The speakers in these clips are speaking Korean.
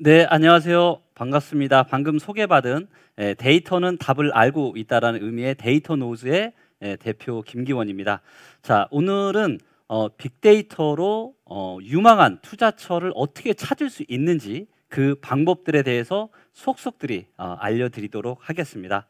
네, 안녕하세요. 반갑습니다. 방금 소개받은 예, 데이터는 답을 알고 있다라는 의미의 데이터 노즈의 예, 대표 김기원입니다. 자, 오늘은 어, 빅데이터로 어, 유망한 투자처를 어떻게 찾을 수 있는지 그 방법들에 대해서 속속들이 어, 알려드리도록 하겠습니다.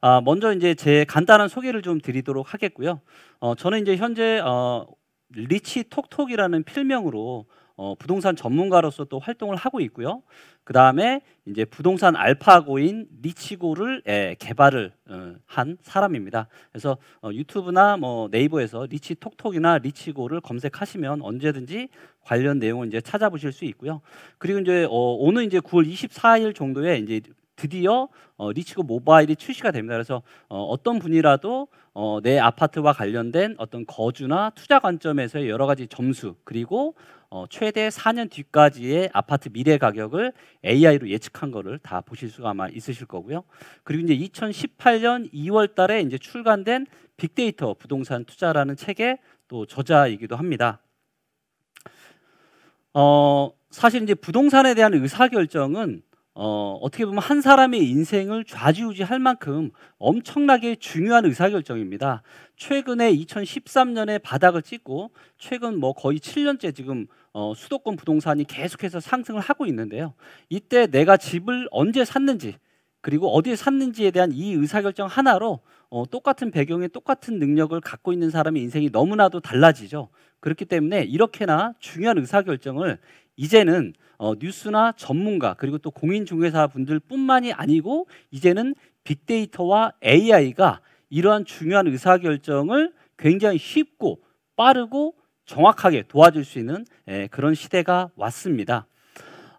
아, 먼저 이제 제 간단한 소개를 좀 드리도록 하겠고요. 어, 저는 이제 현재 어, 리치 톡톡이라는 필명으로 어, 부동산 전문가로서 또 활동을 하고 있고요. 그 다음에 이제 부동산 알파고인 리치고를 예, 개발을 어, 한 사람입니다. 그래서 어, 유튜브나 뭐 네이버에서 리치톡톡이나 리치고를 검색하시면 언제든지 관련 내용을 이제 찾아보실 수 있고요. 그리고 이제 어, 오늘 이제 9월 24일 정도에 이제 드디어 어, 리치고 모바일이 출시가 됩니다. 그래서 어, 떤 분이라도 어, 내 아파트와 관련된 어떤 거주나 투자 관점에서의 여러 가지 점수 그리고 어, 최대 4년 뒤까지의 아파트 미래 가격을 AI로 예측한 거를 다 보실 수가 아마 있으실 거고요. 그리고 이제 2018년 2월달에 이제 출간된 빅데이터 부동산 투자라는 책의 또 저자이기도 합니다. 어, 사실 이제 부동산에 대한 의사결정은 어, 어떻게 보면 한 사람의 인생을 좌지우지할 만큼 엄청나게 중요한 의사결정입니다. 최근에 2013년에 바닥을 찍고 최근 뭐 거의 7년째 지금 어, 수도권 부동산이 계속해서 상승을 하고 있는데요. 이때 내가 집을 언제 샀는지 그리고 어디에 샀는지에 대한 이 의사결정 하나로 어, 똑같은 배경에 똑같은 능력을 갖고 있는 사람의 인생이 너무나도 달라지죠. 그렇기 때문에 이렇게나 중요한 의사결정을 이제는 어, 뉴스나 전문가 그리고 또 공인중개사 분들뿐만이 아니고 이제는 빅데이터와 AI가 이러한 중요한 의사결정을 굉장히 쉽고 빠르고 정확하게 도와줄 수 있는 에, 예, 그런 시대가 왔습니다.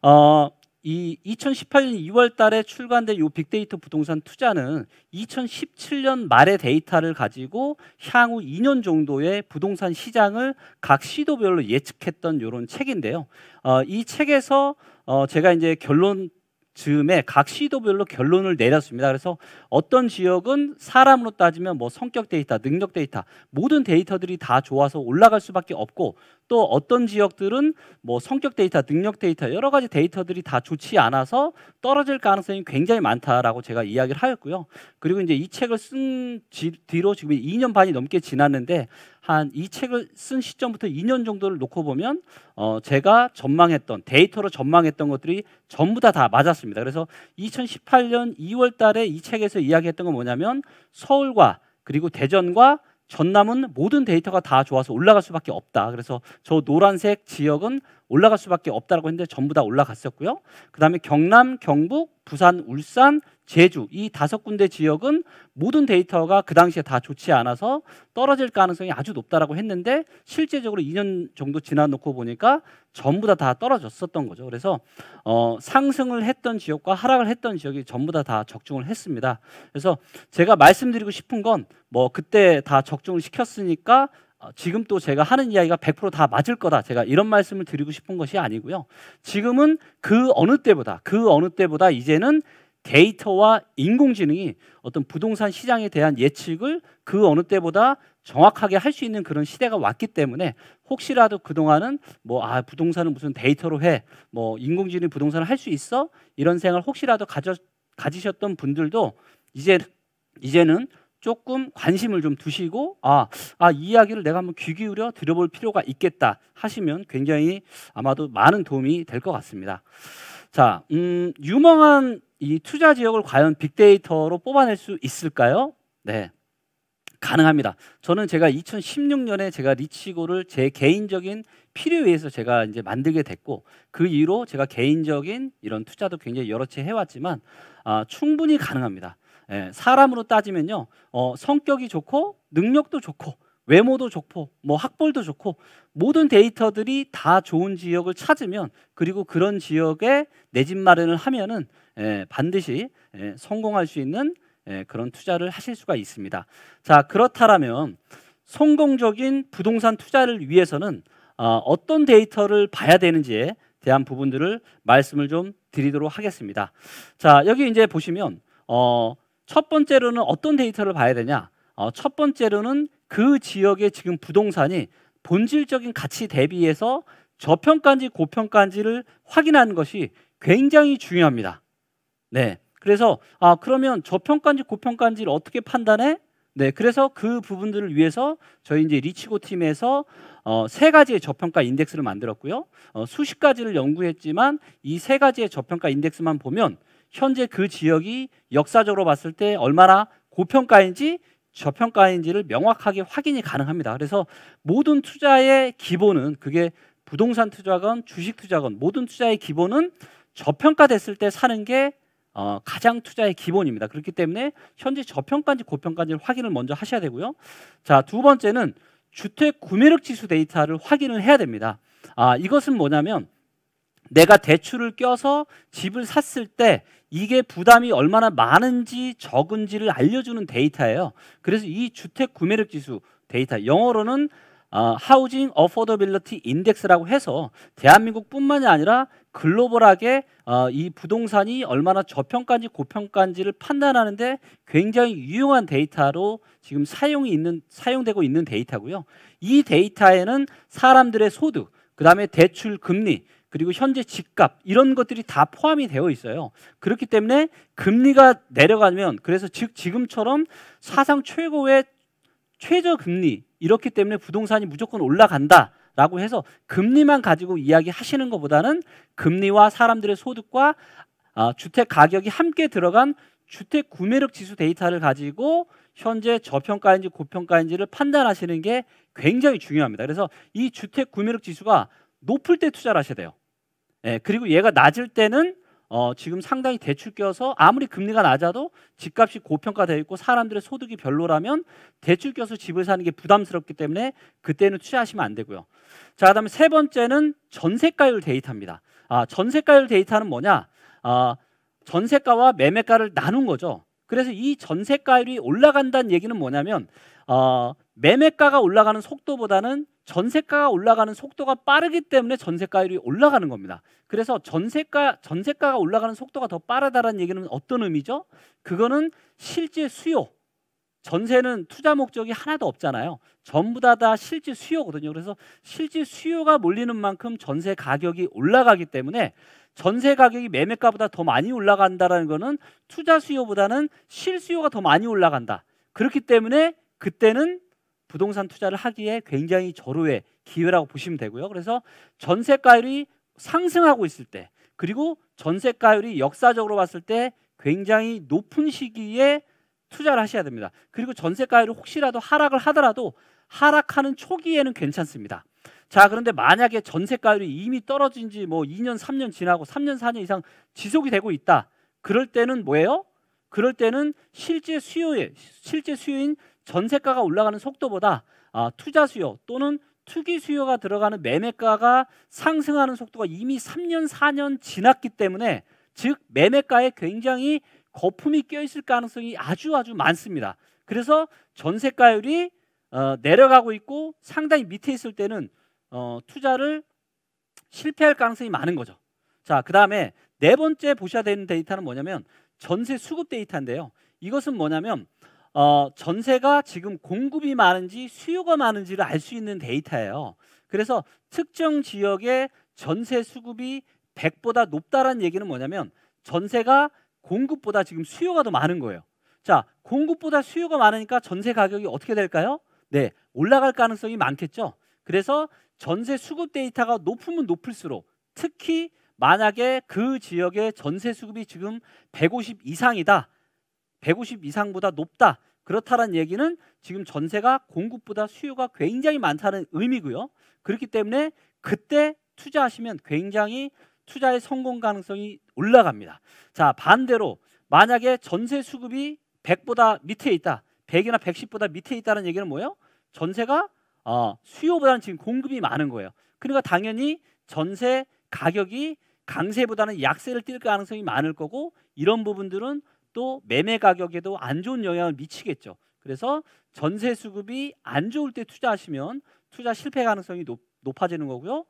어, 이 2018년 2월 달에 출간된 이 빅데이터 부동산 투자는 2017년 말의 데이터를 가지고 향후 2년 정도의 부동산 시장을 각 시도별로 예측했던 이런 책인데요. 어, 이 책에서 어, 제가 이제 결론 즈음에 각 시도별로 결론을 내렸습니다. 그래서 어떤 지역은 사람으로 따지면 뭐 성격 데이터, 능력 데이터 모든 데이터들이 다 좋아서 올라갈 수밖에 없고 또 어떤 지역들은 뭐 성격 데이터, 능력 데이터 여러 가지 데이터들이 다 좋지 않아서 떨어질 가능성이 굉장히 많다라고 제가 이야기를 하였고요. 그리고 이제 이 책을 쓴 뒤로 지금 2년 반이 넘게 지났는데 한 이 책을 쓴 시점부터 2년 정도를 놓고 보면 어 제가 전망했던 데이터로 전망했던 것들이 전부 다 다 맞았습니다. 그래서 2018년 2월 달에 이 책에서 이야기했던 건 뭐냐면 서울과 그리고 대전과 전남은 모든 데이터가 다 좋아서 올라갈 수밖에 없다. 그래서 저 노란색 지역은 올라갈 수밖에 없다라고 했는데 전부 다 올라갔었고요. 그다음에 경남, 경북, 부산, 울산, 제주 이 다섯 군데 지역은 모든 데이터가 그 당시에 다 좋지 않아서 떨어질 가능성이 아주 높다라고 했는데 실제적으로 2년 정도 지나놓고 보니까 전부 다 다 떨어졌었던 거죠. 그래서 어, 상승을 했던 지역과 하락을 했던 지역이 전부 다 다 적중을 했습니다. 그래서 제가 말씀드리고 싶은 건 뭐 그때 다 적중을 시켰으니까 어, 지금 또 제가 하는 이야기가 100%다 맞을 거다. 제가 이런 말씀을 드리고 싶은 것이 아니고요. 지금은 그 어느 때보다, 그 어느 때보다 이제는 데이터와 인공지능이 어떤 부동산 시장에 대한 예측을 그 어느 때보다 정확하게 할 수 있는 그런 시대가 왔기 때문에 혹시라도 그동안은 뭐 아 부동산은 무슨 데이터로 해 뭐 인공지능이 부동산을 할 수 있어 이런 생각을 혹시라도 가져, 가지셨던 분들도 이제 이제는 조금 관심을 좀 두시고 아, 아 이야기를 내가 한번 귀 기울여 들어볼 필요가 있겠다 하시면 굉장히 아마도 많은 도움이 될 것 같습니다. 자, 음, 유명한 이 투자 지역을 과연 빅데이터로 뽑아낼 수 있을까요? 네. 가능합니다. 저는 제가 2016년에 제가 리치고를 제 개인적인 필요에 의해서 제가 이제 만들게 됐고 그 이후로 제가 개인적인 이런 투자도 굉장히 여러 채 해왔지만 아, 충분히 가능합니다. 예, 사람으로 따지면요, 어, 성격이 좋고 능력도 좋고 외모도 좋고 뭐 학벌도 좋고 모든 데이터들이 다 좋은 지역을 찾으면 그리고 그런 지역에 내 집 마련을 하면은 예, 반드시 예, 성공할 수 있는 예, 그런 투자를 하실 수가 있습니다. 자 그렇다라면 성공적인 부동산 투자를 위해서는 어, 어떤 데이터를 봐야 되는지에 대한 부분들을 말씀을 좀 드리도록 하겠습니다. 자 여기 이제 보시면 어, 첫 번째로는 어떤 데이터를 봐야 되냐? 어, 첫 번째로는 그 지역의 지금 부동산이 본질적인 가치 대비해서 저평가인지 고평가인지를 확인하는 것이 굉장히 중요합니다. 네. 그래서 아 그러면 저평가인지 고평가인지를 어떻게 판단해? 네. 그래서 그 부분들을 위해서 저희 이제 리치고 팀에서 어, 세 가지의 저평가 인덱스를 만들었고요. 어, 수십 가지를 연구했지만 이 세 가지의 저평가 인덱스만 보면 현재 그 지역이 역사적으로 봤을 때 얼마나 고평가인지 저평가인지를 명확하게 확인이 가능합니다. 그래서 모든 투자의 기본은 그게 부동산 투자건 주식 투자건 모든 투자의 기본은 저평가됐을 때 사는 게 어, 가장 투자의 기본입니다. 그렇기 때문에 현재 저평가인지 고평가인지 확인을 먼저 하셔야 되고요. 자, 두 번째는 주택 구매력 지수 데이터를 확인을 해야 됩니다. 아, 이것은 뭐냐면 내가 대출을 껴서 집을 샀을 때 이게 부담이 얼마나 많은지 적은지를 알려주는 데이터예요. 그래서 이 주택 구매력 지수 데이터 영어로는 어, 하우징 어포더빌리티 인덱스라고 해서 대한민국뿐만이 아니라 글로벌하게 어, 이 부동산이 얼마나 저평가인지 고평가인지를 판단하는데 굉장히 유용한 데이터로 지금 사용이 있는 사용되고 있는 데이터고요. 이 데이터에는 사람들의 소득, 그다음에 대출 금리, 그리고 현재 집값 이런 것들이 다 포함이 되어 있어요. 그렇기 때문에 금리가 내려가면 그래서 즉 지금처럼 사상 최고의 최저 금리 이렇기 때문에 부동산이 무조건 올라간다. 라고 해서 금리만 가지고 이야기하시는 것보다는 금리와 사람들의 소득과 아, 주택 가격이 함께 들어간 주택 구매력 지수 데이터를 가지고 현재 저평가인지 고평가인지를 판단하시는 게 굉장히 중요합니다. 그래서 이 주택 구매력 지수가 높을 때 투자를 하셔야 돼요. 예, 그리고 얘가 낮을 때는 어, 지금 상당히 대출 껴서 아무리 금리가 낮아도 집값이 고평가되어 있고 사람들의 소득이 별로라면 대출 껴서 집을 사는 게 부담스럽기 때문에 그때는 취하시면 안 되고요. 자, 그다음에 세 번째는 전세가율 데이터입니다. 아, 전세가율 데이터는 뭐냐? 아, 전세가와 매매가를 나눈 거죠. 그래서 이 전세가율이 올라간다는 얘기는 뭐냐면 어, 매매가가 올라가는 속도보다는 전세가가 올라가는 속도가 빠르기 때문에 전세가율이 올라가는 겁니다. 그래서 전세가 전세가가 올라가는 속도가 더 빠르다라는 얘기는 어떤 의미죠? 그거는 실제 수요 전세는 투자 목적이 하나도 없잖아요. 전부 다 다 실제 수요거든요. 그래서 실제 수요가 몰리는 만큼 전세 가격이 올라가기 때문에 전세 가격이 매매가보다 더 많이 올라간다라는 거는 투자 수요보다는 실수요가 더 많이 올라간다. 그렇기 때문에 그때는 부동산 투자를 하기에 굉장히 절호의 기회라고 보시면 되고요. 그래서 전세가율이 상승하고 있을 때 그리고 전세가율이 역사적으로 봤을 때 굉장히 높은 시기에 투자를 하셔야 됩니다. 그리고 전세가율이 혹시라도 하락을 하더라도 하락하는 초기에는 괜찮습니다. 자, 그런데 만약에 전세가율이 이미 떨어진 지 뭐 2년, 3년 지나고 3년, 4년 이상 지속이 되고 있다. 그럴 때는 뭐예요? 그럴 때는 실제 수요일, 실제 수요인 전세가가 올라가는 속도보다 아, 투자 수요 또는 투기 수요가 들어가는 매매가가 상승하는 속도가 이미 3년 4년 지났기 때문에 즉 매매가에 굉장히 거품이 껴 있을 가능성이 아주 아주 많습니다. 그래서 전세가율이 어, 내려가고 있고 상당히 밑에 있을 때는 어, 투자를 실패할 가능성이 많은 거죠. 자, 그 다음에 네 번째 보셔야 되는 데이터는 뭐냐면 전세 수급 데이터인데요. 이것은 뭐냐면 어, 전세가 지금 공급이 많은지 수요가 많은지를 알 수 있는 데이터예요. 그래서 특정 지역의 전세 수급이 100보다 높다라는 얘기는 뭐냐면 전세가 공급보다 지금 수요가 더 많은 거예요. 자, 공급보다 수요가 많으니까 전세 가격이 어떻게 될까요? 네, 올라갈 가능성이 많겠죠. 그래서 전세 수급 데이터가 높으면 높을수록 특히 만약에 그 지역의 전세 수급이 지금 150 이상이다. 150 이상보다 높다. 그렇다는 얘기는 지금 전세가 공급보다 수요가 굉장히 많다는 의미고요. 그렇기 때문에 그때 투자하시면 굉장히 투자의 성공 가능성이 올라갑니다. 자, 반대로 만약에 전세 수급이 100보다 밑에 있다. 100이나 110보다 밑에 있다는 얘기는 뭐예요? 전세가 어, 수요보다는 지금 공급이 많은 거예요. 그러니까 당연히 전세 가격이 강세보다는 약세를 띌 가능성이 많을 거고 이런 부분들은 또 매매 가격에도 안 좋은 영향을 미치겠죠. 그래서 전세 수급이 안 좋을 때 투자하시면 투자 실패 가능성이 높, 높아지는 거고요.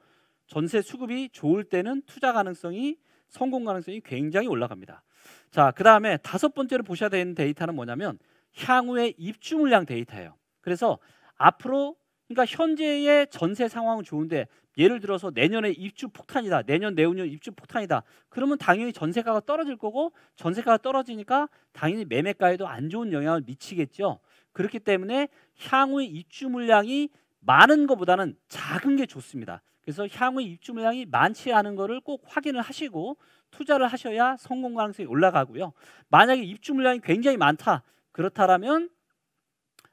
전세 수급이 좋을 때는 투자 가능성이 성공 가능성이 굉장히 올라갑니다. 자, 그 다음에 다섯 번째로 보셔야 되는 데이터는 뭐냐면 향후의 입주 물량 데이터예요. 그래서 앞으로 그러니까 현재의 전세 상황은 좋은데 예를 들어서 내년에 입주 폭탄이다. 내년 내후년 입주 폭탄이다. 그러면 당연히 전세가가 떨어질 거고 전세가가 떨어지니까 당연히 매매가에도 안 좋은 영향을 미치겠죠. 그렇기 때문에 향후의 입주 물량이 많은 것보다는 작은 게 좋습니다. 그래서 향후 의 입주 물량이 많지 않은 것을 꼭 확인을 하시고 투자를 하셔야 성공 가능성이 올라가고요. 만약에 입주 물량이 굉장히 많다. 그렇다라면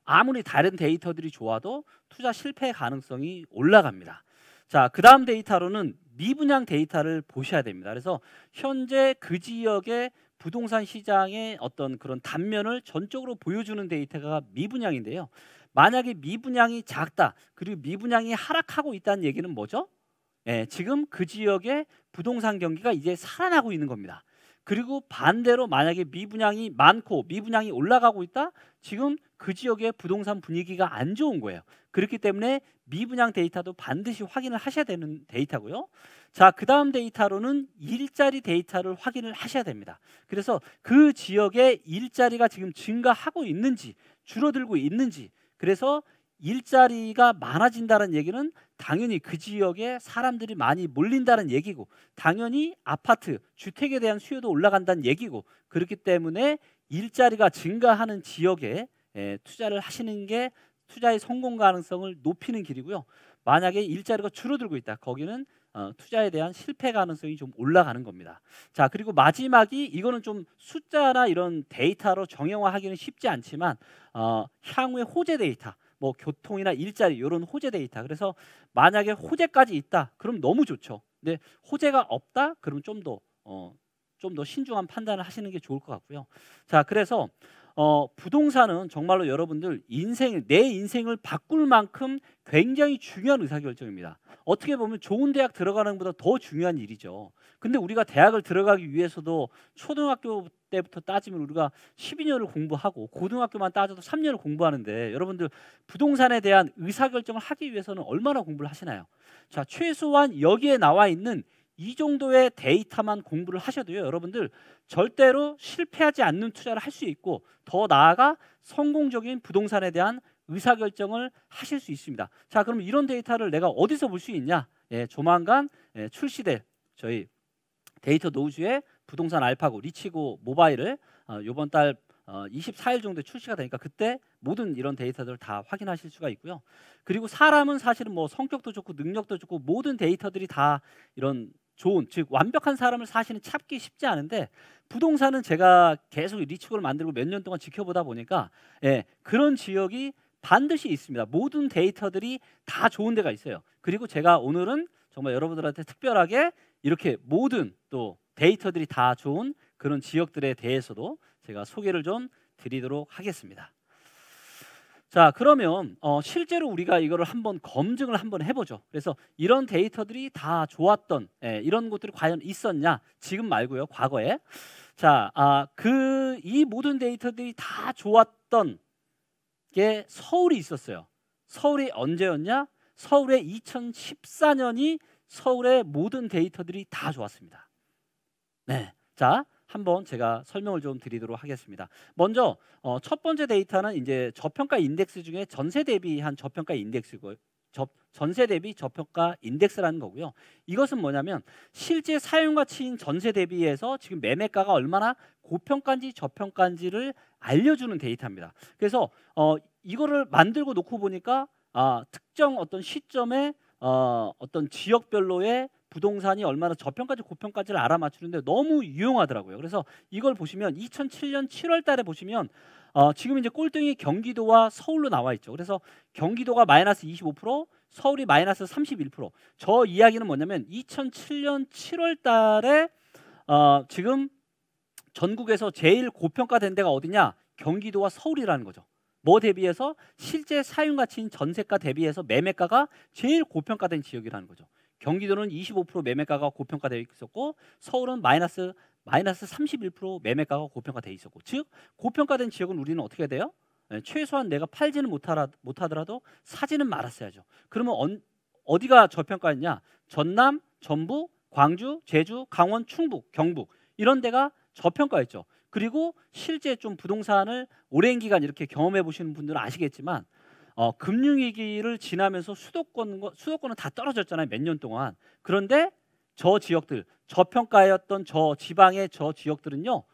아무리 다른 데이터들이 좋아도 투자 실패 가능성이 올라갑니다. 자, 그 다음 데이터로는 미분양 데이터를 보셔야 됩니다. 그래서 현재 그 지역의 부동산 시장의 어떤 그런 단면을 전적으로 보여주는 데이터가 미분양인데요. 만약에 미분양이 작다 그리고 미분양이 하락하고 있다는 얘기는 뭐죠? 예, 지금 그 지역의 부동산 경기가 이제 살아나고 있는 겁니다. 그리고 반대로 만약에 미분양이 많고 미분양이 올라가고 있다? 지금 그 지역의 부동산 분위기가 안 좋은 거예요. 그렇기 때문에 미분양 데이터도 반드시 확인을 하셔야 되는 데이터고요. 자, 그 다음 데이터로는 일자리 데이터를 확인을 하셔야 됩니다. 그래서 그지역에 일자리가 지금 증가하고 있는지 줄어들고 있는지 그래서 일자리가 많아진다는 얘기는 당연히 그 지역에 사람들이 많이 몰린다는 얘기고 당연히 아파트, 주택에 대한 수요도 올라간다는 얘기고 그렇기 때문에 일자리가 증가하는 지역에 투자를 하시는 게 투자의 성공 가능성을 높이는 길이고요. 만약에 일자리가 줄어들고 있다. 거기는 어, 투자에 대한 실패 가능성이 좀 올라가는 겁니다. 자 그리고 마지막이 이거는 좀 숫자나 이런 데이터로 정형화하기는 쉽지 않지만 어, 향후의 호재 데이터 뭐 교통이나 일자리 이런 호재 데이터 그래서 만약에 호재까지 있다 그럼 너무 좋죠. 근데 호재가 없다 그럼 좀더 어, 좀 더 신중한 판단을 하시는 게 좋을 것 같고요. 자, 그래서 어, 부동산은 정말로 여러분들 인생 내 인생을 바꿀 만큼 굉장히 중요한 의사결정입니다. 어떻게 보면 좋은 대학 들어가는 것보다 더 중요한 일이죠. 근데 우리가 대학을 들어가기 위해서도 초등학교 때부터 따지면 우리가 12년을 공부하고 고등학교만 따져도 3년을 공부하는데 여러분들 부동산에 대한 의사결정을 하기 위해서는 얼마나 공부를 하시나요? 자 최소한 여기에 나와 있는 이 정도의 데이터만 공부를 하셔도요 여러분들 절대로 실패하지 않는 투자를 할 수 있고 더 나아가 성공적인 부동산에 대한 의사결정을 하실 수 있습니다 자 그럼 이런 데이터를 내가 어디서 볼 수 있냐 예, 조만간 예, 출시될 저희 데이터 노즈의 부동산 알파고 리치고 모바일을 어, 이번 달 어, 24일 정도에 출시가 되니까 그때 모든 이런 데이터들을 다 확인하실 수가 있고요. 그리고 사람은 사실은 뭐 성격도 좋고 능력도 좋고 모든 데이터들이 다 이런 좋은 즉 완벽한 사람을 사실은 찾기 쉽지 않은데 부동산은 제가 계속 리츠고를 만들고 몇 년 동안 지켜보다 보니까 예, 그런 지역이 반드시 있습니다. 모든 데이터들이 다 좋은 데가 있어요. 그리고 제가 오늘은 정말 여러분들한테 특별하게 이렇게 모든 또 데이터들이 다 좋은 그런 지역들에 대해서도 제가 소개를 좀 드리도록 하겠습니다. 자 그러면 어, 실제로 우리가 이거를 한번 검증을 한번 해보죠. 그래서 이런 데이터들이 다 좋았던 예, 이런 것들이 과연 있었냐? 지금 말고요, 과거에. 자, 아, 그 이 모든 데이터들이 다 좋았던 게 서울이 있었어요. 서울이 언제였냐? 서울의 2014년이 서울의 모든 데이터들이 다 좋았습니다. 네, 자 한번 제가 설명을 좀 드리도록 하겠습니다. 먼저 어, 첫 번째 데이터는 이제 저평가 인덱스 중에 전세 대비한 저평가 인덱스고 저, 전세 대비 저평가 인덱스라는 거고요. 이것은 뭐냐면 실제 사용 가치인 전세 대비해서 지금 매매가가 얼마나 고평가인지 저평가인지를 알려주는 데이터입니다. 그래서 어, 이거를 만들고 놓고 보니까 아, 특정 어떤 시점에 어, 어떤 지역별로의 부동산이 얼마나 저평가지 고평가지를 알아맞추는데 너무 유용하더라고요. 그래서 이걸 보시면 2007년 7월 달에 보시면 어, 지금 이제 꼴등이 경기도와 서울로 나와 있죠. 그래서 경기도가 마이너스 25%, 서울이 마이너스 31%. 저 이야기는 뭐냐면 2007년 7월 달에 어, 지금 전국에서 제일 고평가된 데가 어디냐? 경기도와 서울이라는 거죠. 뭐 대비해서 실제 사용 가치인 전세가 대비해서 매매가가 제일 고평가된 지역이라는 거죠. 경기도는 25% 매매가가 고평가되어 있었고 서울은 마이너스 마이너스 31% 매매가가 고평가되어 있었고 즉 고평가된 지역은 우리는 어떻게 돼요? 예, 최소한 내가 팔지는 못하라, 못하더라도 사지는 말았어야죠. 그러면 언, 어디가 저평가였냐? 전남, 전북, 광주, 제주, 강원, 충북, 경북 이런 데가 저평가였죠. 그리고 실제 좀 부동산을 오랜 기간 이렇게 경험해 보시는 분들은 아시겠지만 어, 금융위기를 지나면서 수도권 수도권은 다 떨어졌잖아요 몇 년 동안 그런데 저 지역들 저평가였던 저 지방의 저 지역들은요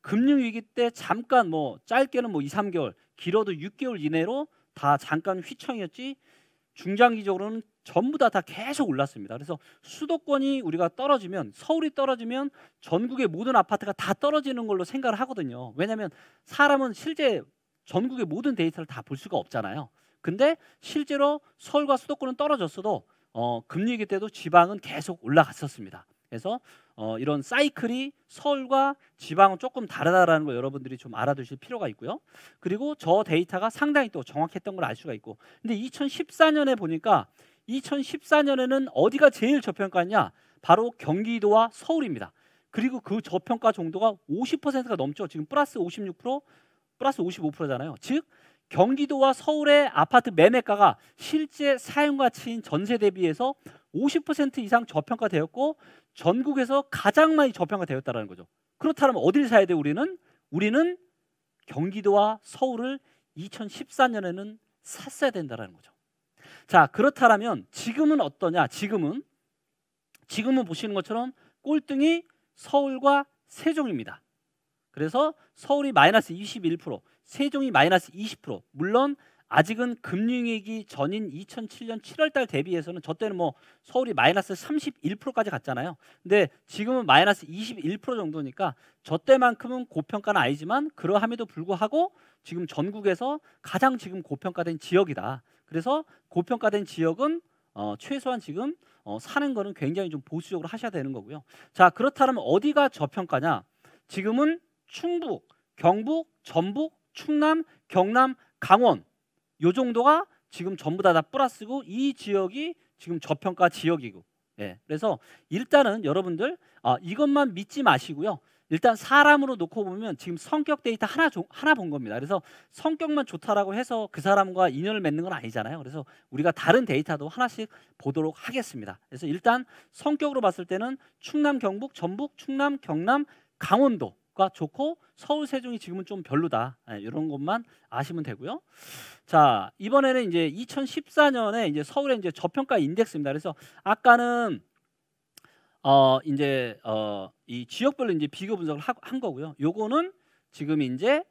금융위기 때 잠깐 뭐 짧게는 뭐 2, 3개월 길어도 6개월 이내로 다 잠깐 휘청이었지 중장기적으로는 전부 다, 다 계속 올랐습니다. 그래서 수도권이 우리가 떨어지면 서울이 떨어지면 전국의 모든 아파트가 다 떨어지는 걸로 생각을 하거든요. 왜냐하면 사람은 실제 전국의 모든 데이터를 다 볼 수가 없잖아요. 근데 실제로 서울과 수도권은 떨어졌어도 어, 금리위기 때도 지방은 계속 올라갔었습니다. 그래서 어, 이런 사이클이 서울과 지방은 조금 다르다라는 걸 여러분들이 좀 알아두실 필요가 있고요. 그리고 저 데이터가 상당히 또 정확했던 걸 알 수가 있고 근데 2014년에 보니까 2014년에는 어디가 제일 저평가냐 바로 경기도와 서울입니다. 그리고 그 저평가 정도가 50%가 넘죠. 지금 플러스 56%, 플러스 55%잖아요. 즉 경기도와 서울의 아파트 매매가가 실제 사용가치인 전세 대비해서 50% 이상 저평가되었고 전국에서 가장 많이 저평가되었다는 거죠. 그렇다면 어딜 사야 돼 우리는? 우리는 경기도와 서울을 2014년에는 샀어야 된다는 거죠. 자, 그렇다면 지금은 어떠냐? 지금은 지금은 보시는 것처럼 꼴등이 서울과 세종입니다. 그래서 서울이 마이너스 21%, 세종이 마이너스 20% 물론 아직은 금융위기 전인 2007년 7월달 대비해서는 저 때는 뭐 서울이 마이너스 31%까지 갔잖아요. 근데 지금은 마이너스 21% 정도니까 저 때만큼은 고평가는 아니지만 그러함에도 불구하고 지금 전국에서 가장 지금 고평가된 지역이다. 그래서 고평가된 지역은 어, 최소한 지금 어, 사는 거는 굉장히 좀 보수적으로 하셔야 되는 거고요. 자 그렇다면 어디가 저평가냐? 지금은 충북, 경북, 전북, 충남, 경남, 강원 요 정도가 지금 전부 다다 플러스고 이 지역이 지금 저평가 지역이고 예. 그래서 일단은 여러분들 아, 이것만 믿지 마시고요. 일단 사람으로 놓고 보면 지금 성격 데이터 하나 조, 하나 본 겁니다. 그래서 성격만 좋다라고 해서 그 사람과 인연을 맺는 건 아니잖아요. 그래서 우리가 다른 데이터도 하나씩 보도록 하겠습니다. 그래서 일단 성격으로 봤을 때는 충남, 경북, 전북, 충남, 경남, 강원도 가 좋고 서울 세종이 지금은 좀 별로다 네, 이런 것만 아시면 되고요. 자 이번에는 이제 2014년에 이제 서울의 이제 저평가 인덱스입니다. 그래서 아까는 어 이제 어이 지역별로 이제 비교 분석을 하, 한 거고요. 요거는 지금 이제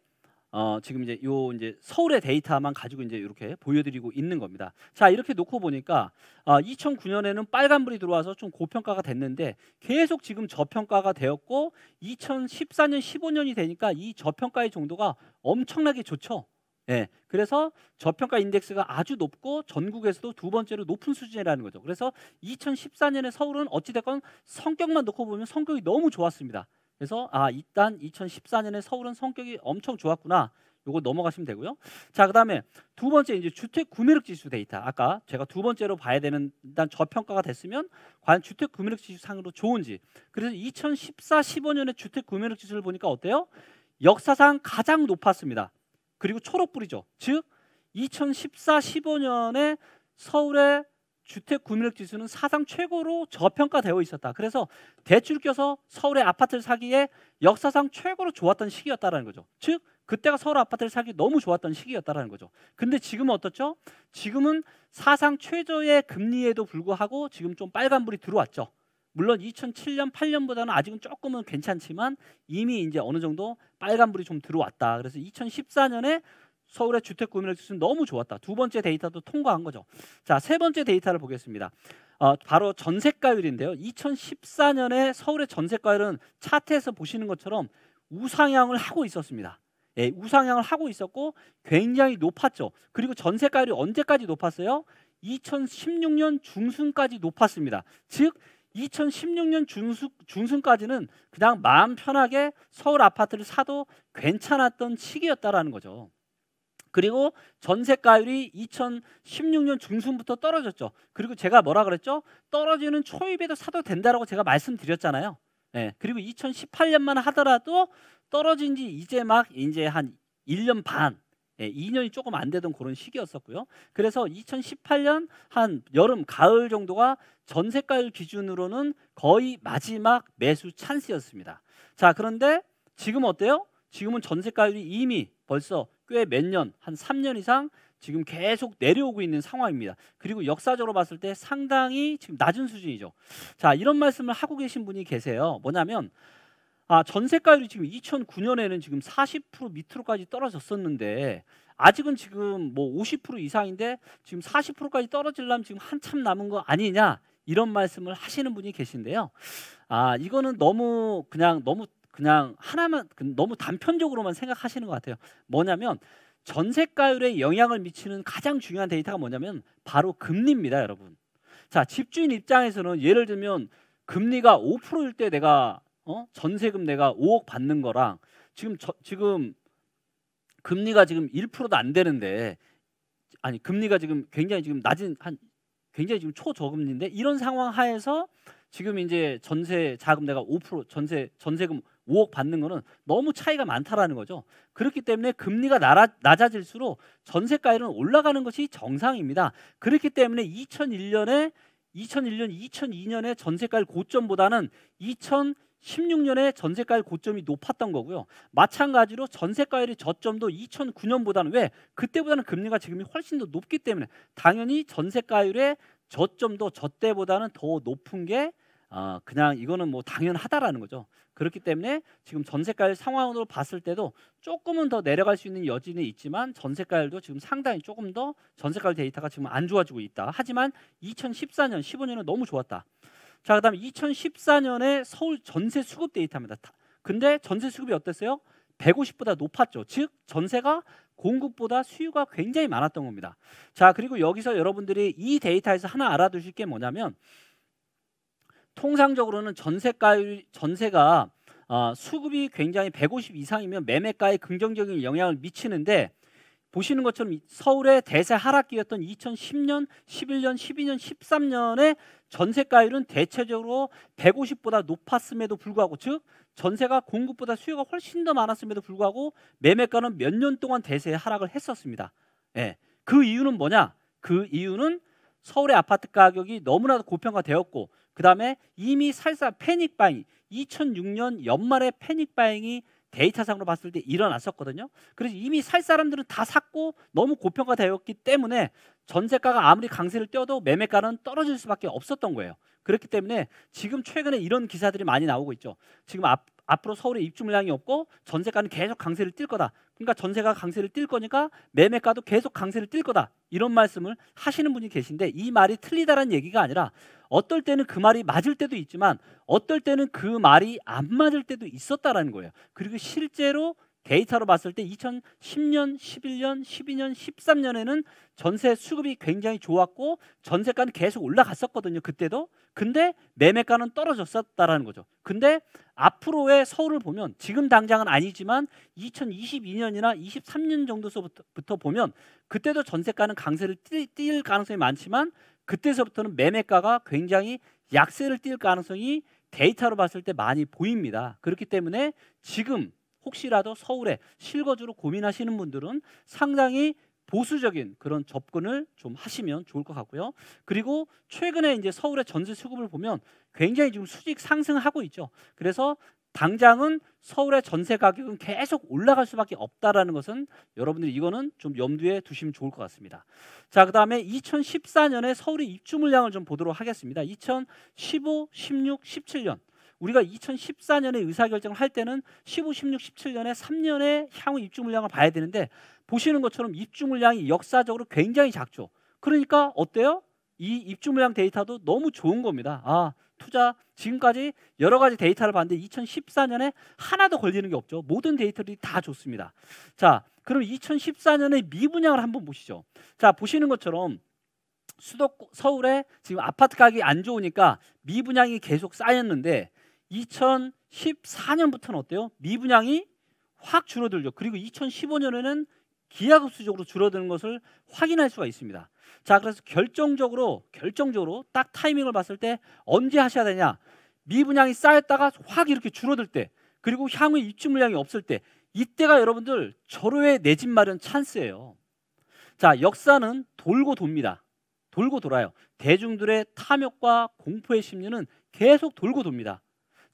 어, 지금 이제 요 이제 서울의 데이터만 가지고 이제 이렇게 보여드리고 있는 겁니다. 자 이렇게 놓고 보니까 어, 아, 2009년에는 빨간불이 들어와서 좀 고평가가 됐는데 계속 지금 저평가가 되었고 2014년 15년이 되니까 이 저평가의 정도가 엄청나게 좋죠. 예, 그래서 저평가 인덱스가 아주 높고 전국에서도 두 번째로 높은 수준이라는 거죠. 그래서 2014년에 서울은 어찌됐건 성격만 놓고 보면 성격이 너무 좋았습니다. 그래서 아 일단 2014년에 서울은 성격이 엄청 좋았구나. 요거 넘어가시면 되고요. 자, 그다음에 두 번째 이제 주택 구매력 지수 데이터. 아까 제가 두 번째로 봐야 되는 일단 저평가가 됐으면 과연 주택 구매력 지수 상으로 좋은지. 그래서 2014 15년에 주택 구매력 지수를 보니까 어때요? 역사상 가장 높았습니다. 그리고 초록불이죠. 즉 2014 15년에 서울의 주택 구매력 지수는 사상 최고로 저평가되어 있었다. 그래서 대출 껴서 서울의 아파트를 사기에 역사상 최고로 좋았던 시기였다라는 거죠. 즉 그때가 서울 아파트를 사기 너무 좋았던 시기였다라는 거죠. 근데 지금은 어떻죠? 지금은 사상 최저의 금리에도 불구하고 지금 좀 빨간 불이 들어왔죠. 물론 2007년, 8년보다는 아직은 조금은 괜찮지만 이미 이제 어느 정도 빨간불이 좀 들어왔다. 그래서 2014년에 서울의 주택 구매력 지수는 너무 좋았다. 두 번째 데이터도 통과한 거죠. 자, 세 번째 데이터를 보겠습니다. 어, 바로 전세가율인데요. 2014년에 서울의 전세가율은 차트에서 보시는 것처럼 우상향을 하고 있었습니다. 예, 우상향을 하고 있었고 굉장히 높았죠. 그리고 전세가율이 언제까지 높았어요? 2016년 중순까지 높았습니다. 즉 2016년 중순, 중순까지는 그냥 마음 편하게 서울 아파트를 사도 괜찮았던 시기였다라는 거죠. 그리고 전세가율이 2016년 중순부터 떨어졌죠. 그리고 제가 뭐라 그랬죠? 떨어지는 초입에도 사도 된다라고 제가 말씀드렸잖아요. 예. 그리고 2018년만 하더라도 떨어진 지 이제 막 이제 한 1년 반 예, 2년이 조금 안 되던 그런 시기였었고요. 그래서 2018년 한 여름 가을 정도가 전세가율 기준으로는 거의 마지막 매수 찬스였습니다. 자, 그런데 지금 어때요? 지금은 전세가율이 이미 벌써 꽤 몇 년, 한 3년 이상 지금 계속 내려오고 있는 상황입니다. 그리고 역사적으로 봤을 때 상당히 지금 낮은 수준이죠. 자, 이런 말씀을 하고 계신 분이 계세요. 뭐냐면 아, 전세가율이 지금 2009년에는 지금 40% 밑으로까지 떨어졌었는데 아직은 지금 뭐 50% 이상인데 지금 40%까지 떨어질라면 지금 한참 남은 거 아니냐 이런 말씀을 하시는 분이 계신데요. 아, 이거는 너무 그냥 너무 그냥 하나만 그 너무 단편적으로만 생각하시는 것 같아요. 뭐냐면 전세가율에 영향을 미치는 가장 중요한 데이터가 뭐냐면 바로 금리입니다, 여러분. 자, 집주인 입장에서는 예를 들면 금리가 5%일 때 내가 어? 전세금 내가 5억 받는 거랑 지금 저, 지금 금리가 지금 1%도 안 되는데 아니 금리가 지금 굉장히 지금 낮은 한 굉장히 지금 초저금리인데 이런 상황 하에서 지금 이제 전세 자금 내가 5% 전세 전세금 5억 받는 거는 너무 차이가 많다라는 거죠. 그렇기 때문에 금리가 낮아질수록 전세가율은 올라가는 것이 정상입니다. 그렇기 때문에 2001년에 2001년, 2002년의 전세가율 고점보다는 2016년에 전세가율 고점이 높았던 거고요. 마찬가지로 전세가율이 저점도 2009년보다는 왜? 그때보다는 금리가 지금이 훨씬 더 높기 때문에 당연히 전세가율의 저점도 저때보다는 더 높은 게 아, 그냥 이거는 뭐 당연하다라는 거죠. 그렇기 때문에 지금 전세가율 상황으로 봤을 때도 조금은 더 내려갈 수 있는 여지는 있지만 전세가율도 지금 상당히 조금 더 전세가율 데이터가 지금 안 좋아지고 있다. 하지만 2014년, 15년은 너무 좋았다. 자, 그다음 에 2014년에 서울 전세 수급 데이터입니다. 근데 전세 수급이 어땠어요? 150보다 높았죠. 즉 전세가 공급보다 수요가 굉장히 많았던 겁니다. 자, 그리고 여기서 여러분들이 이 데이터에서 하나 알아두실 게 뭐냐면 통상적으로는 전세가 전세가 아, 어, 수급이 굉장히 150 이상이면 매매가에 긍정적인 영향을 미치는데 보시는 것처럼 서울의 대세 하락기였던 2010년, 11년, 12년, 13년에 전세가율은 대체적으로 150보다 높았음에도 불구하고 즉 전세가 공급보다 수요가 훨씬 더 많았음에도 불구하고 매매가는 몇 년 동안 대세 하락을 했었습니다. 예. 그 이유는 뭐냐? 그 이유는 서울의 아파트 가격이 너무나도 고평가되었고 그 다음에 이미 살사 패닉 바잉 2006년 연말에 패닉 바잉이 데이터상으로 봤을 때 일어났었거든요. 그래서 이미 살 사람들은 다 샀고 너무 고평가 되었기 때문에 전세가가 아무리 강세를 띄어도 매매가는 떨어질 수밖에 없었던 거예요. 그렇기 때문에 지금 최근에 이런 기사들이 많이 나오고 있죠. 지금 앞, 앞으로 서울에 입주 물량이 없고 전세가는 계속 강세를 띨 거다. 그러니까 전세가 강세를 띨 거니까 매매가도 계속 강세를 띨 거다. 이런 말씀을 하시는 분이 계신데 이 말이 틀리다라는 얘기가 아니라 어떨 때는 그 말이 맞을 때도 있지만 어떨 때는 그 말이 안 맞을 때도 있었다라는 거예요. 그리고 실제로 데이터로 봤을 때 2010년, 11년, 12년, 13년에는 전세 수급이 굉장히 좋았고 전세가는 계속 올라갔었거든요. 그때도. 근데 매매가는 떨어졌었다라는 거죠. 근데 앞으로의 서울을 보면 지금 당장은 아니지만 2022년이나 23년 정도서부터 보면 그때도 전세가는 강세를 띨 가능성이 많지만 그때서부터는 매매가가 굉장히 약세를 띌 가능성이 데이터로 봤을 때 많이 보입니다. 그렇기 때문에 지금 혹시라도 서울에 실거주로 고민하시는 분들은 상당히 보수적인 그런 접근을 좀 하시면 좋을 것 같고요. 그리고 최근에 이제 서울의 전세 수급을 보면 굉장히 지금 수직 상승하고 있죠. 그래서 당장은 서울의 전세 가격은 계속 올라갈 수밖에 없다라는 것은 여러분들이 이거는 좀 염두에 두시면 좋을 것 같습니다. 자, 그다음에 2014년에 서울의 입주 물량을 좀 보도록 하겠습니다. 2015, 16, 17년 우리가 2014년에 의사결정을 할 때는 15, 16, 17년에 3년의 향후 입주 물량을 봐야 되는데 보시는 것처럼 입주 물량이 역사적으로 굉장히 작죠. 그러니까 어때요? 이 입주 물량 데이터도 너무 좋은 겁니다. 아, 투자 지금까지 여러 가지 데이터를 봤는데 2014년에 하나도 걸리는 게 없죠. 모든 데이터들이 다 좋습니다. 자, 그럼 2014년의 미분양을 한번 보시죠. 자, 보시는 것처럼 수도 서울에 지금 아파트 가격이 안 좋으니까 미분양이 계속 쌓였는데 2014년부터는 어때요? 미분양이 확 줄어들죠. 그리고 2015년에는 기하급수적으로 줄어드는 것을 확인할 수가 있습니다. 자, 그래서 결정적으로 결정적으로 딱 타이밍을 봤을 때 언제 하셔야 되냐? 미분양이 쌓였다가 확 이렇게 줄어들 때, 그리고 향후에 입주 물량이 없을 때, 이때가 여러분들 절호의 내집 마련 찬스예요. 자, 역사는 돌고 돕니다. 돌고 돌아요. 대중들의 탐욕과 공포의 심리는 계속 돌고 돕니다.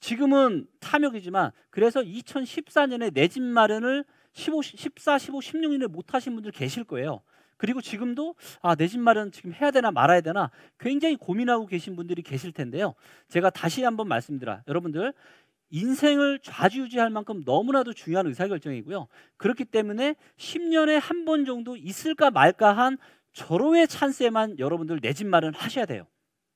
지금은 탐욕이지만 그래서 2014년에 내집 마련을 15, 14, 15, 16년을 못 하신 분들 계실 거예요. 그리고 지금도 아, 내집 마련 지금 해야 되나 말아야 되나 굉장히 고민하고 계신 분들이 계실 텐데요. 제가 다시 한번 말씀드라. 여러분들 인생을 좌지우지할 만큼 너무나도 중요한 의사결정이고요. 그렇기 때문에 10년에 한 번 정도 있을까 말까 한 절호의 찬스에만 여러분들 내 집 마련 하셔야 돼요.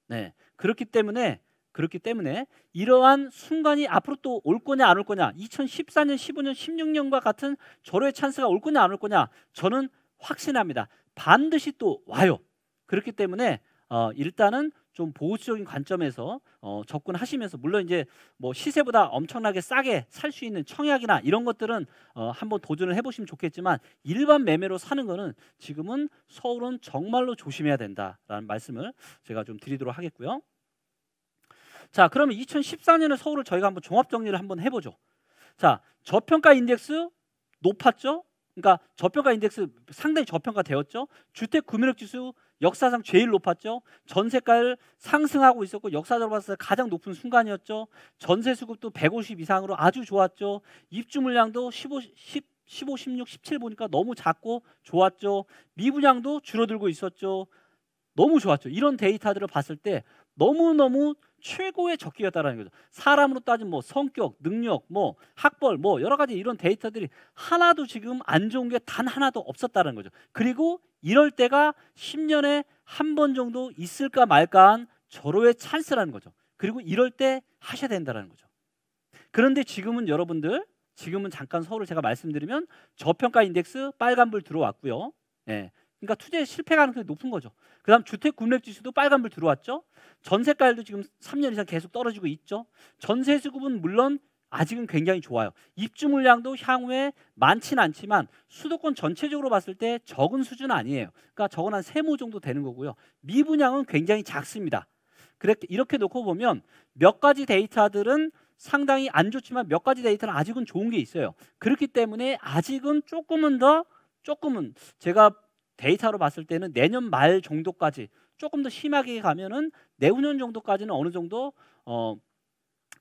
네. 그렇기 때문에 그렇기 때문에 이러한 순간이 앞으로 또 올 거냐 안 올 거냐 2014년 15년 16년과 같은 절호의 찬스가 올 거냐 안 올 거냐 저는 확신합니다 반드시 또 와요 그렇기 때문에 어, 일단은 좀 보수적인 관점에서 어, 접근하시면서 물론 이제 뭐 시세보다 엄청나게 싸게 살 수 있는 청약이나 이런 것들은 어, 한번 도전을 해보시면 좋겠지만 일반 매매로 사는 거는 지금은 서울은 정말로 조심해야 된다라는 말씀을 제가 좀 드리도록 하겠고요. 자, 그러면 2014년에 서울을 저희가 한번 종합 정리를 한번 해보죠. 자, 저평가 인덱스 높았죠? 그러니까 저평가 인덱스 상당히 저평가 되었죠. 주택 구매력 지수 역사상 제일 높았죠. 전세가를 상승하고 있었고 역사적으로 봤을 때 가장 높은 순간이었죠. 전세 수급도 150 이상으로 아주 좋았죠. 입주 물량도 15, 10, 15, 16, 17 보니까 너무 작고 좋았죠. 미분양도 줄어들고 있었죠. 너무 좋았죠. 이런 데이터들을 봤을 때 너무너무 최고의 적기였다라는 거죠. 사람으로 따지면 뭐 성격, 능력, 뭐 학벌, 뭐 여러 가지 이런 데이터들이 하나도 지금 안 좋은 게 단 하나도 없었다는 거죠. 그리고 이럴 때가 10년에 한 번 정도 있을까 말까한 절호의 찬스라는 거죠. 그리고 이럴 때 하셔야 된다는 거죠. 그런데 지금은 여러분들 지금은 잠깐 서울을 제가 말씀드리면 저평가 인덱스 빨간불 들어왔고요. 예. 그러니까 투자 실패 가능성이 높은 거죠. 그다음 주택 구매력 지수도 빨간불 들어왔죠. 전세가율도 지금 3년 이상 계속 떨어지고 있죠. 전세 수급은 물론 아직은 굉장히 좋아요. 입주 물량도 향후에 많진 않지만 수도권 전체적으로 봤을 때 적은 수준 아니에요. 그러니까 적은 한 세모 정도 되는 거고요. 미분양은 굉장히 작습니다. 그렇게 이렇게 놓고 보면 몇 가지 데이터들은 상당히 안 좋지만 몇 가지 데이터는 아직은 좋은 게 있어요. 그렇기 때문에 아직은 조금은 더 조금은 제가 데이터로 봤을 때는 내년 말 정도까지 조금 더 심하게 가면은 내후년 정도까지는 어느 정도 어,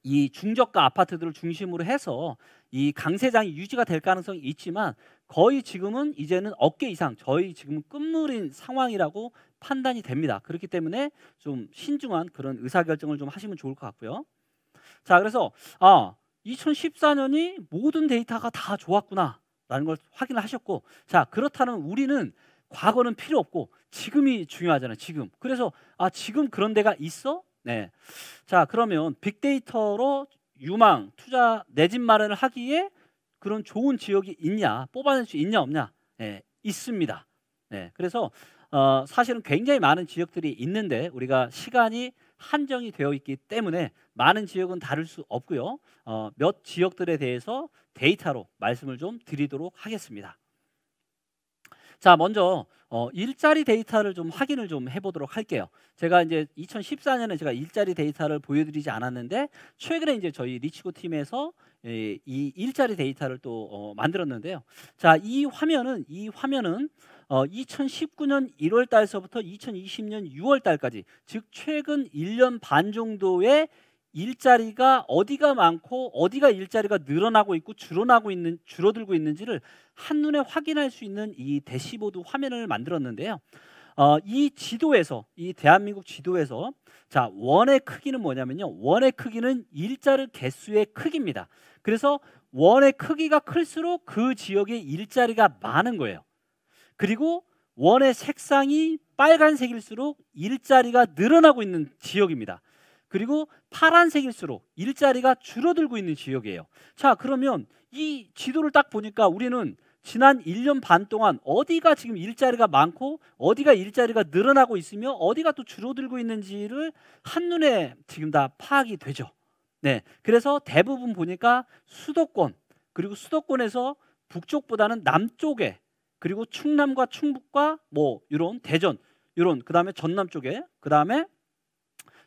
이 중저가 아파트들을 중심으로 해서 이 강세장이 유지가 될 가능성이 있지만 거의 지금은 이제는 어깨 이상 저희 지금은 끝물인 상황이라고 판단이 됩니다. 그렇기 때문에 좀 신중한 그런 의사결정을 좀 하시면 좋을 것 같고요. 자 그래서 아 2014년이 모든 데이터가 다 좋았구나라는 걸 확인을 하셨고 자 그렇다면 우리는 과거는 필요 없고 지금이 중요하잖아요. 지금. 그래서 아 지금 그런 데가 있어? 네. 자 그러면 빅데이터로 유망 투자 내집 마련을 하기에 그런 좋은 지역이 있냐 뽑아낼 수 있냐 없냐? 네, 있습니다. 네. 그래서 어, 사실은 굉장히 많은 지역들이 있는데 우리가 시간이 한정이 되어 있기 때문에 많은 지역은 다룰 수 없고요. 어, 몇 지역들에 대해서 데이터로 말씀을 좀 드리도록 하겠습니다. 자, 먼저 어, 일자리 데이터를 좀 확인을 좀 해보도록 할게요. 제가 이제 2014년에 제가 일자리 데이터를 보여드리지 않았는데 최근에 이제 저희 리치고 팀에서 예, 이 일자리 데이터를 또 어, 만들었는데요. 자, 이 화면은 이 화면은 어, 2019년 1월 달서부터 2020년 6월 달까지 즉 최근 1년 반 정도의 일자리가 어디가 많고 어디가 일자리가 늘어나고 있고 줄어나고 있는 줄어들고 있는지를 한눈에 확인할 수 있는 이 대시보드 화면을 만들었는데요. 어, 이 지도에서 이 대한민국 지도에서 자 원의 크기는 뭐냐면요 원의 크기는 일자리 개수의 크기입니다 그래서 원의 크기가 클수록 그 지역의 일자리가 많은 거예요 그리고 원의 색상이 빨간색일수록 일자리가 늘어나고 있는 지역입니다 그리고 파란색일수록 일자리가 줄어들고 있는 지역이에요. 자, 그러면 이 지도를 딱 보니까 우리는 지난 1년 반 동안 어디가 지금 일자리가 많고 어디가 일자리가 늘어나고 있으며 어디가 또 줄어들고 있는지를 한눈에 지금 다 파악이 되죠. 네. 그래서 대부분 보니까 수도권 그리고 수도권에서 북쪽보다는 남쪽에 그리고 충남과 충북과 뭐 이런 대전 이런 그다음에 전남 쪽에 그다음에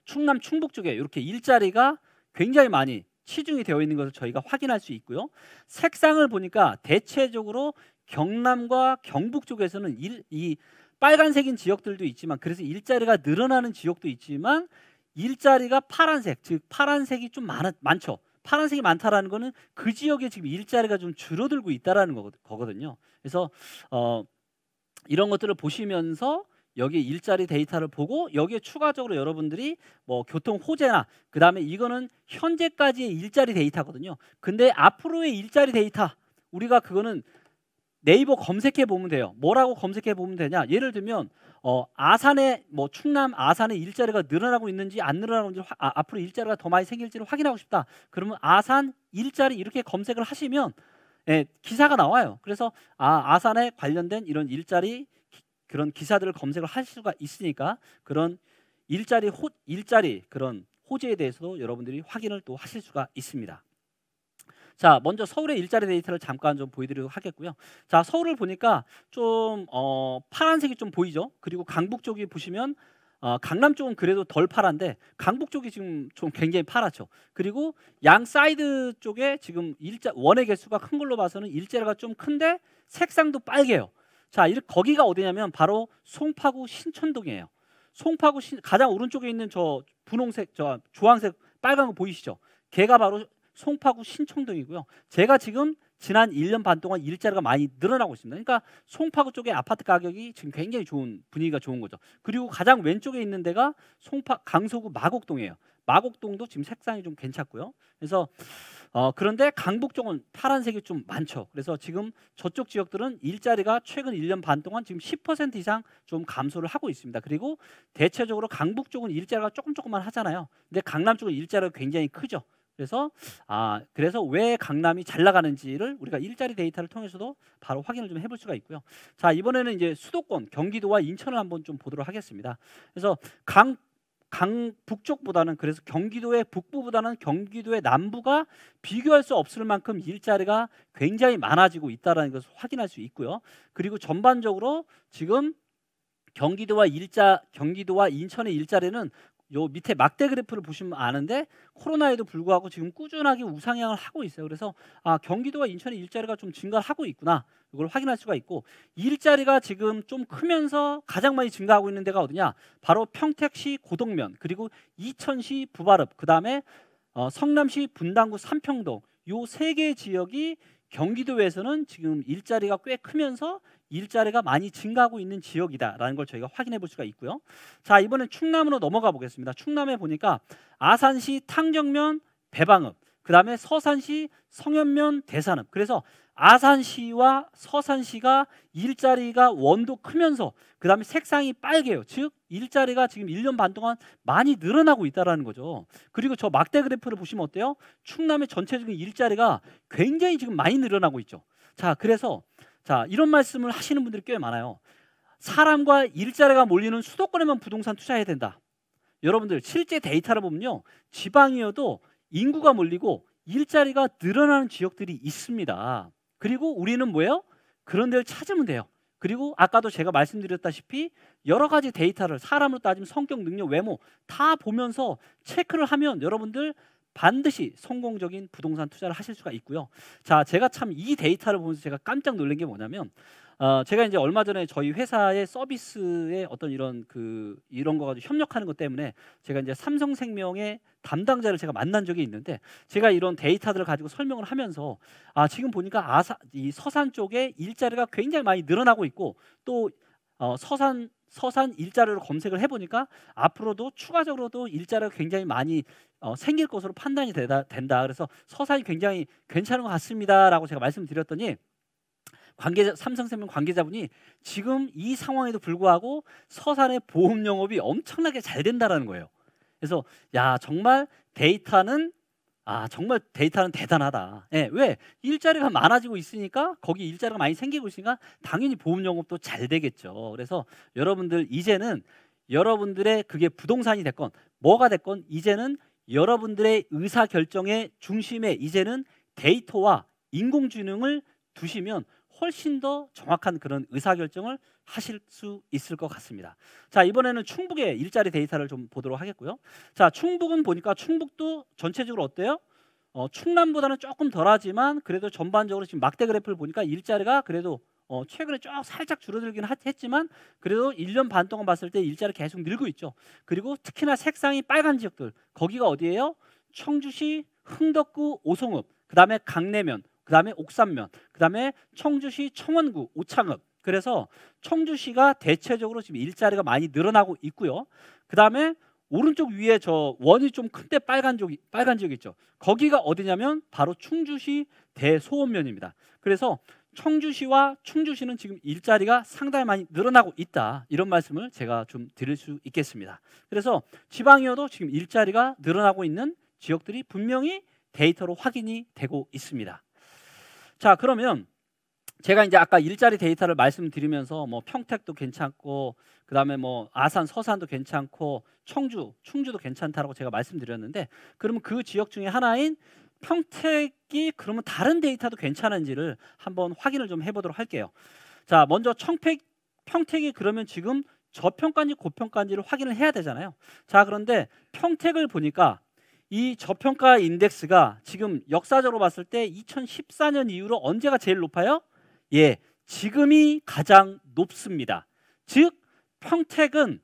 충남 충북 쪽에 이렇게 일자리가 굉장히 많이 치중이 되어 있는 것을 저희가 확인할 수 있고요. 색상을 보니까 대체적으로 경남과 경북 쪽에서는 일, 이 빨간색인 지역들도 있지만 그래서 일자리가 늘어나는 지역도 있지만 일자리가 파란색 즉 파란색이 좀 많아, 많죠. 파란색이 많다라는 거는 그 지역에 지금 일자리가 좀 줄어들고 있다라는 거거든요. 그래서 어, 이런 것들을 보시면서 여기 일자리 데이터를 보고 여기에 추가적으로 여러분들이 뭐 교통 호재나 그 다음에 이거는 현재까지의 일자리 데이터거든요. 근데 앞으로의 일자리 데이터 우리가 그거는 네이버 검색해 보면 돼요. 뭐라고 검색해 보면 되냐? 예를 들면 어, 아산에 뭐 충남 아산의 일자리가 늘어나고 있는지 안 늘어나고 있는지 아, 앞으로 일자리가 더 많이 생길지를 확인하고 싶다. 그러면 아산 일자리 이렇게 검색을 하시면 예, 기사가 나와요. 그래서 아, 아산에 관련된 이런 일자리 그런 기사들을 검색을 할 수가 있으니까 그런 일자리 호, 일자리 그런 호재에 대해서도 여러분들이 확인을 또 하실 수가 있습니다. 자, 먼저 서울의 일자리 데이터를 잠깐 좀 보여드리도록 하겠고요. 자, 서울을 보니까 좀 어, 파란색이 좀 보이죠. 그리고 강북 쪽이 보시면 어, 강남 쪽은 그래도 덜 파란데 강북 쪽이 지금 좀 굉장히 파랗죠. 그리고 양 사이드 쪽에 지금 일자 원의 개수가 큰 걸로 봐서는 일자리가 좀 큰데 색상도 빨개요. 자, 거기가 어디냐면 바로 송파구 신천동이에요. 송파구 신, 가장 오른쪽에 있는 저 분홍색, 저 주황색, 빨간 거 보이시죠? 걔가 바로 송파구 신천동이고요. 제가 지금 지난 1년 반 동안 일자리가 많이 늘어나고 있습니다. 그러니까 송파구 쪽에 아파트 가격이 지금 굉장히 좋은 분위기가 좋은 거죠. 그리고 가장 왼쪽에 있는 데가 송파 강서구 마곡동이에요. 마곡동도 지금 색상이 좀 괜찮고요. 그래서 어, 그런데 강북 쪽은 파란색이 좀 많죠. 그래서 지금 저쪽 지역들은 일자리가 최근 1년 반 동안 지금 10% 이상 좀 감소를 하고 있습니다. 그리고 대체적으로 강북 쪽은 일자리가 조금 조금만 하잖아요. 근데 강남 쪽은 일자리가 굉장히 크죠. 그래서 아 그래서 왜 강남이 잘 나가는지를 우리가 일자리 데이터를 통해서도 바로 확인을 좀 해볼 수가 있고요. 자 이번에는 이제 수도권 경기도와 인천을 한번 좀 보도록 하겠습니다. 그래서 강강 북쪽보다는 그래서 경기도의 북부보다는 경기도의 남부가 비교할 수 없을 만큼 일자리가 굉장히 많아지고 있다라는 것을 확인할 수 있고요. 그리고 전반적으로 지금 경기도와 일자 경기도와 인천의 일자리는 요 밑에 막대 그래프를 보시면 아는데 코로나에도 불구하고 지금 꾸준하게 우상향을 하고 있어요. 그래서 아 경기도와 인천의 일자리가 좀 증가하고 있구나. 이걸 확인할 수가 있고 일자리가 지금 좀 크면서 가장 많이 증가하고 있는 데가 어디냐? 바로 평택시 고덕면 그리고 이천시 부발읍 그다음에 어, 성남시 분당구 삼평동 요 세 개 지역이 경기도에서는 지금 일자리가 꽤 크면서 일자리가 많이 증가하고 있는 지역이다라는 걸 저희가 확인해 볼 수가 있고요. 자 이번엔 충남으로 넘어가 보겠습니다. 충남에 보니까 아산시 탕정면 배방읍 그 다음에 서산시 성현면 대산읍 그래서 아산시와 서산시가 일자리가 원도 크면서 그 다음에 색상이 빨개요 즉 일자리가 지금 1년 반 동안 많이 늘어나고 있다는 거죠 그리고 저 막대 그래프를 보시면 어때요? 충남의 전체적인 일자리가 굉장히 지금 많이 늘어나고 있죠 자 그래서 자, 이런 말씀을 하시는 분들이 꽤 많아요. 사람과 일자리가 몰리는 수도권에만 부동산 투자해야 된다. 여러분들 실제 데이터를 보면요. 지방이어도 인구가 몰리고 일자리가 늘어나는 지역들이 있습니다. 그리고 우리는 뭐예요? 그런 데를 찾으면 돼요. 그리고 아까도 제가 말씀드렸다시피 여러 가지 데이터를 사람으로 따지면 성격, 능력, 외모 다 보면서 체크를 하면 여러분들 반드시 성공적인 부동산 투자를 하실 수가 있고요. 자, 제가 참 이 데이터를 보면서 제가 깜짝 놀란 게 뭐냐면 어, 제가 이제 얼마 전에 저희 회사의 서비스에 어떤 이런 그 이런 거 가지고 협력하는 것 때문에 제가 이제 삼성생명의 담당자를 제가 만난 적이 있는데 제가 이런 데이터들을 가지고 설명을 하면서 아 지금 보니까 아사 이 서산 쪽에 일자리가 굉장히 많이 늘어나고 있고 또 어, 서산 서산 일자리로 검색을 해보니까 앞으로도 추가적으로도 일자리가 굉장히 많이 어, 생길 것으로 판단이 되다, 된다. 그래서 서산이 굉장히 괜찮은 것 같습니다라고 제가 말씀드렸더니 관계자 삼성생명 관계자분이 지금 이 상황에도 불구하고 서산의 보험 영업이 엄청나게 잘 된다라는 거예요. 그래서 야 정말 데이터는 아 정말 데이터는 대단하다. 예, 왜 일자리가 많아지고 있으니까 거기 일자리가 많이 생기고 있으니까 당연히 보험 영업도 잘 되겠죠. 그래서 여러분들 이제는 여러분들의 그게 부동산이 됐건 뭐가 됐건 이제는 여러분들의 의사 결정의 중심에 이제는 데이터와 인공지능을 두시면 훨씬 더 정확한 그런 의사결정을 하실 수 있을 것 같습니다. 자 이번에는 충북의 일자리 데이터를 좀 보도록 하겠고요. 자 충북은 보니까 충북도 전체적으로 어때요? 어, 충남보다는 조금 덜하지만 그래도 전반적으로 지금 막대 그래프를 보니까 일자리가 그래도 어, 최근에 쭉 살짝 줄어들긴 했지만 그래도 1년 반 동안 봤을 때 일자리 계속 늘고 있죠. 그리고 특히나 색상이 빨간 지역들 거기가 어디예요? 청주시, 흥덕구, 오송읍, 그 다음에 강내면, 그다음에 옥산면, 그다음에 청주시 청원구 오창읍. 그래서 청주시가 대체적으로 지금 일자리가 많이 늘어나고 있고요. 그다음에 오른쪽 위에 저 원이 좀 큰데 빨간 쪽이 빨간 지역 있죠. 거기가 어디냐면 바로 충주시 대소원면입니다. 그래서 청주시와 충주시는 지금 일자리가 상당히 많이 늘어나고 있다 이런 말씀을 제가 좀 드릴 수 있겠습니다. 그래서 지방이어도 지금 일자리가 늘어나고 있는 지역들이 분명히 데이터로 확인이 되고 있습니다. 자, 그러면 제가 이제 아까 일자리 데이터를 말씀드리면서 뭐 평택도 괜찮고 그다음에 뭐 아산 서산도 괜찮고 청주 충주도 괜찮다라고 제가 말씀드렸는데 그러면 그 지역 중에 하나인 평택이 그러면 다른 데이터도 괜찮은지를 한번 확인을 좀 해보도록 할게요. 자 먼저 청택 평택이 그러면 지금 저평가인지 고평가인지를 확인을 해야 되잖아요. 자 그런데 평택을 보니까 이 저평가 인덱스가 지금 역사적으로 봤을 때 2014년 이후로 언제가 제일 높아요? 예, 지금이 가장 높습니다. 즉 평택은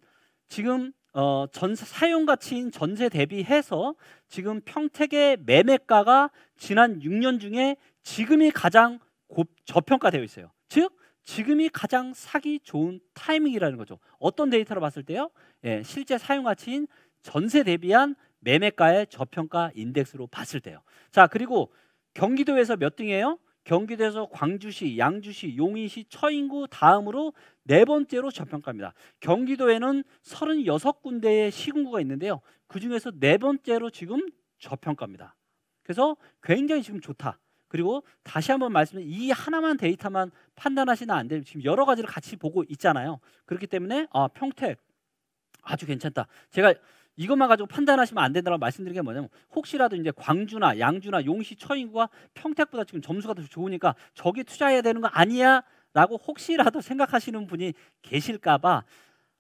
지금 어, 전 사용 가치인 전세 대비해서 지금 평택의 매매가가 지난 6년 중에 지금이 가장 곱, 저평가되어 있어요. 즉 지금이 가장 사기 좋은 타이밍이라는 거죠. 어떤 데이터로 봤을 때요? 예, 실제 사용 가치인 전세 대비한 매매가의 저평가 인덱스로 봤을 때요. 자 그리고 경기도에서 몇 등이에요? 경기도에서 광주시, 양주시, 용인시, 처인구 다음으로 네 번째로 저평가입니다. 경기도에는 36군데의 시군구가 있는데요. 그중에서 네 번째로 지금 저평가입니다. 그래서 굉장히 지금 좋다. 그리고 다시 한번 말씀드이 하나만 데이터만 판단하시나 안 되면 지금 여러 가지를 같이 보고 있잖아요. 그렇기 때문에 아, 평택 아주 괜찮다. 제가 이것만 가지고 판단하시면 안 된다고 말씀드린 게 뭐냐면 혹시라도 이제 광주나 양주나 용시 처인구가 평택보다 지금 점수가 더 좋으니까 저기 투자해야 되는 거 아니야라고 혹시라도 생각하시는 분이 계실까봐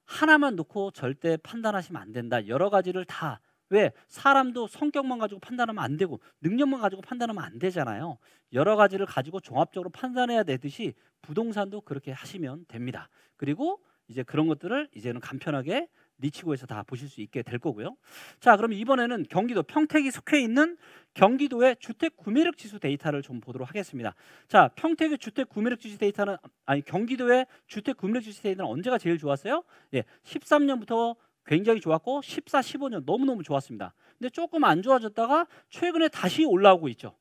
하나만 놓고 절대 판단하시면 안 된다. 여러 가지를 다 왜? 사람도 성격만 가지고 판단하면 안 되고 능력만 가지고 판단하면 안 되잖아요. 여러 가지를 가지고 종합적으로 판단해야 되듯이 부동산도 그렇게 하시면 됩니다. 그리고 이제 그런 것들을 이제는 간편하게 리치고에서 다 보실 수 있게 될 거고요. 자, 그럼 이번에는 경기도 평택이 속해 있는 경기도의 주택 구매력 지수 데이터를 좀 보도록 하겠습니다. 자, 평택의 주택 구매력 지수 데이터는 아니 경기도의 주택 구매력 지수 데이터는 언제가 제일 좋았어요? 예, 13년부터 굉장히 좋았고 14, 15년 너무너무 좋았습니다. 근데 조금 안 좋아졌다가 최근에 다시 올라오고 있죠.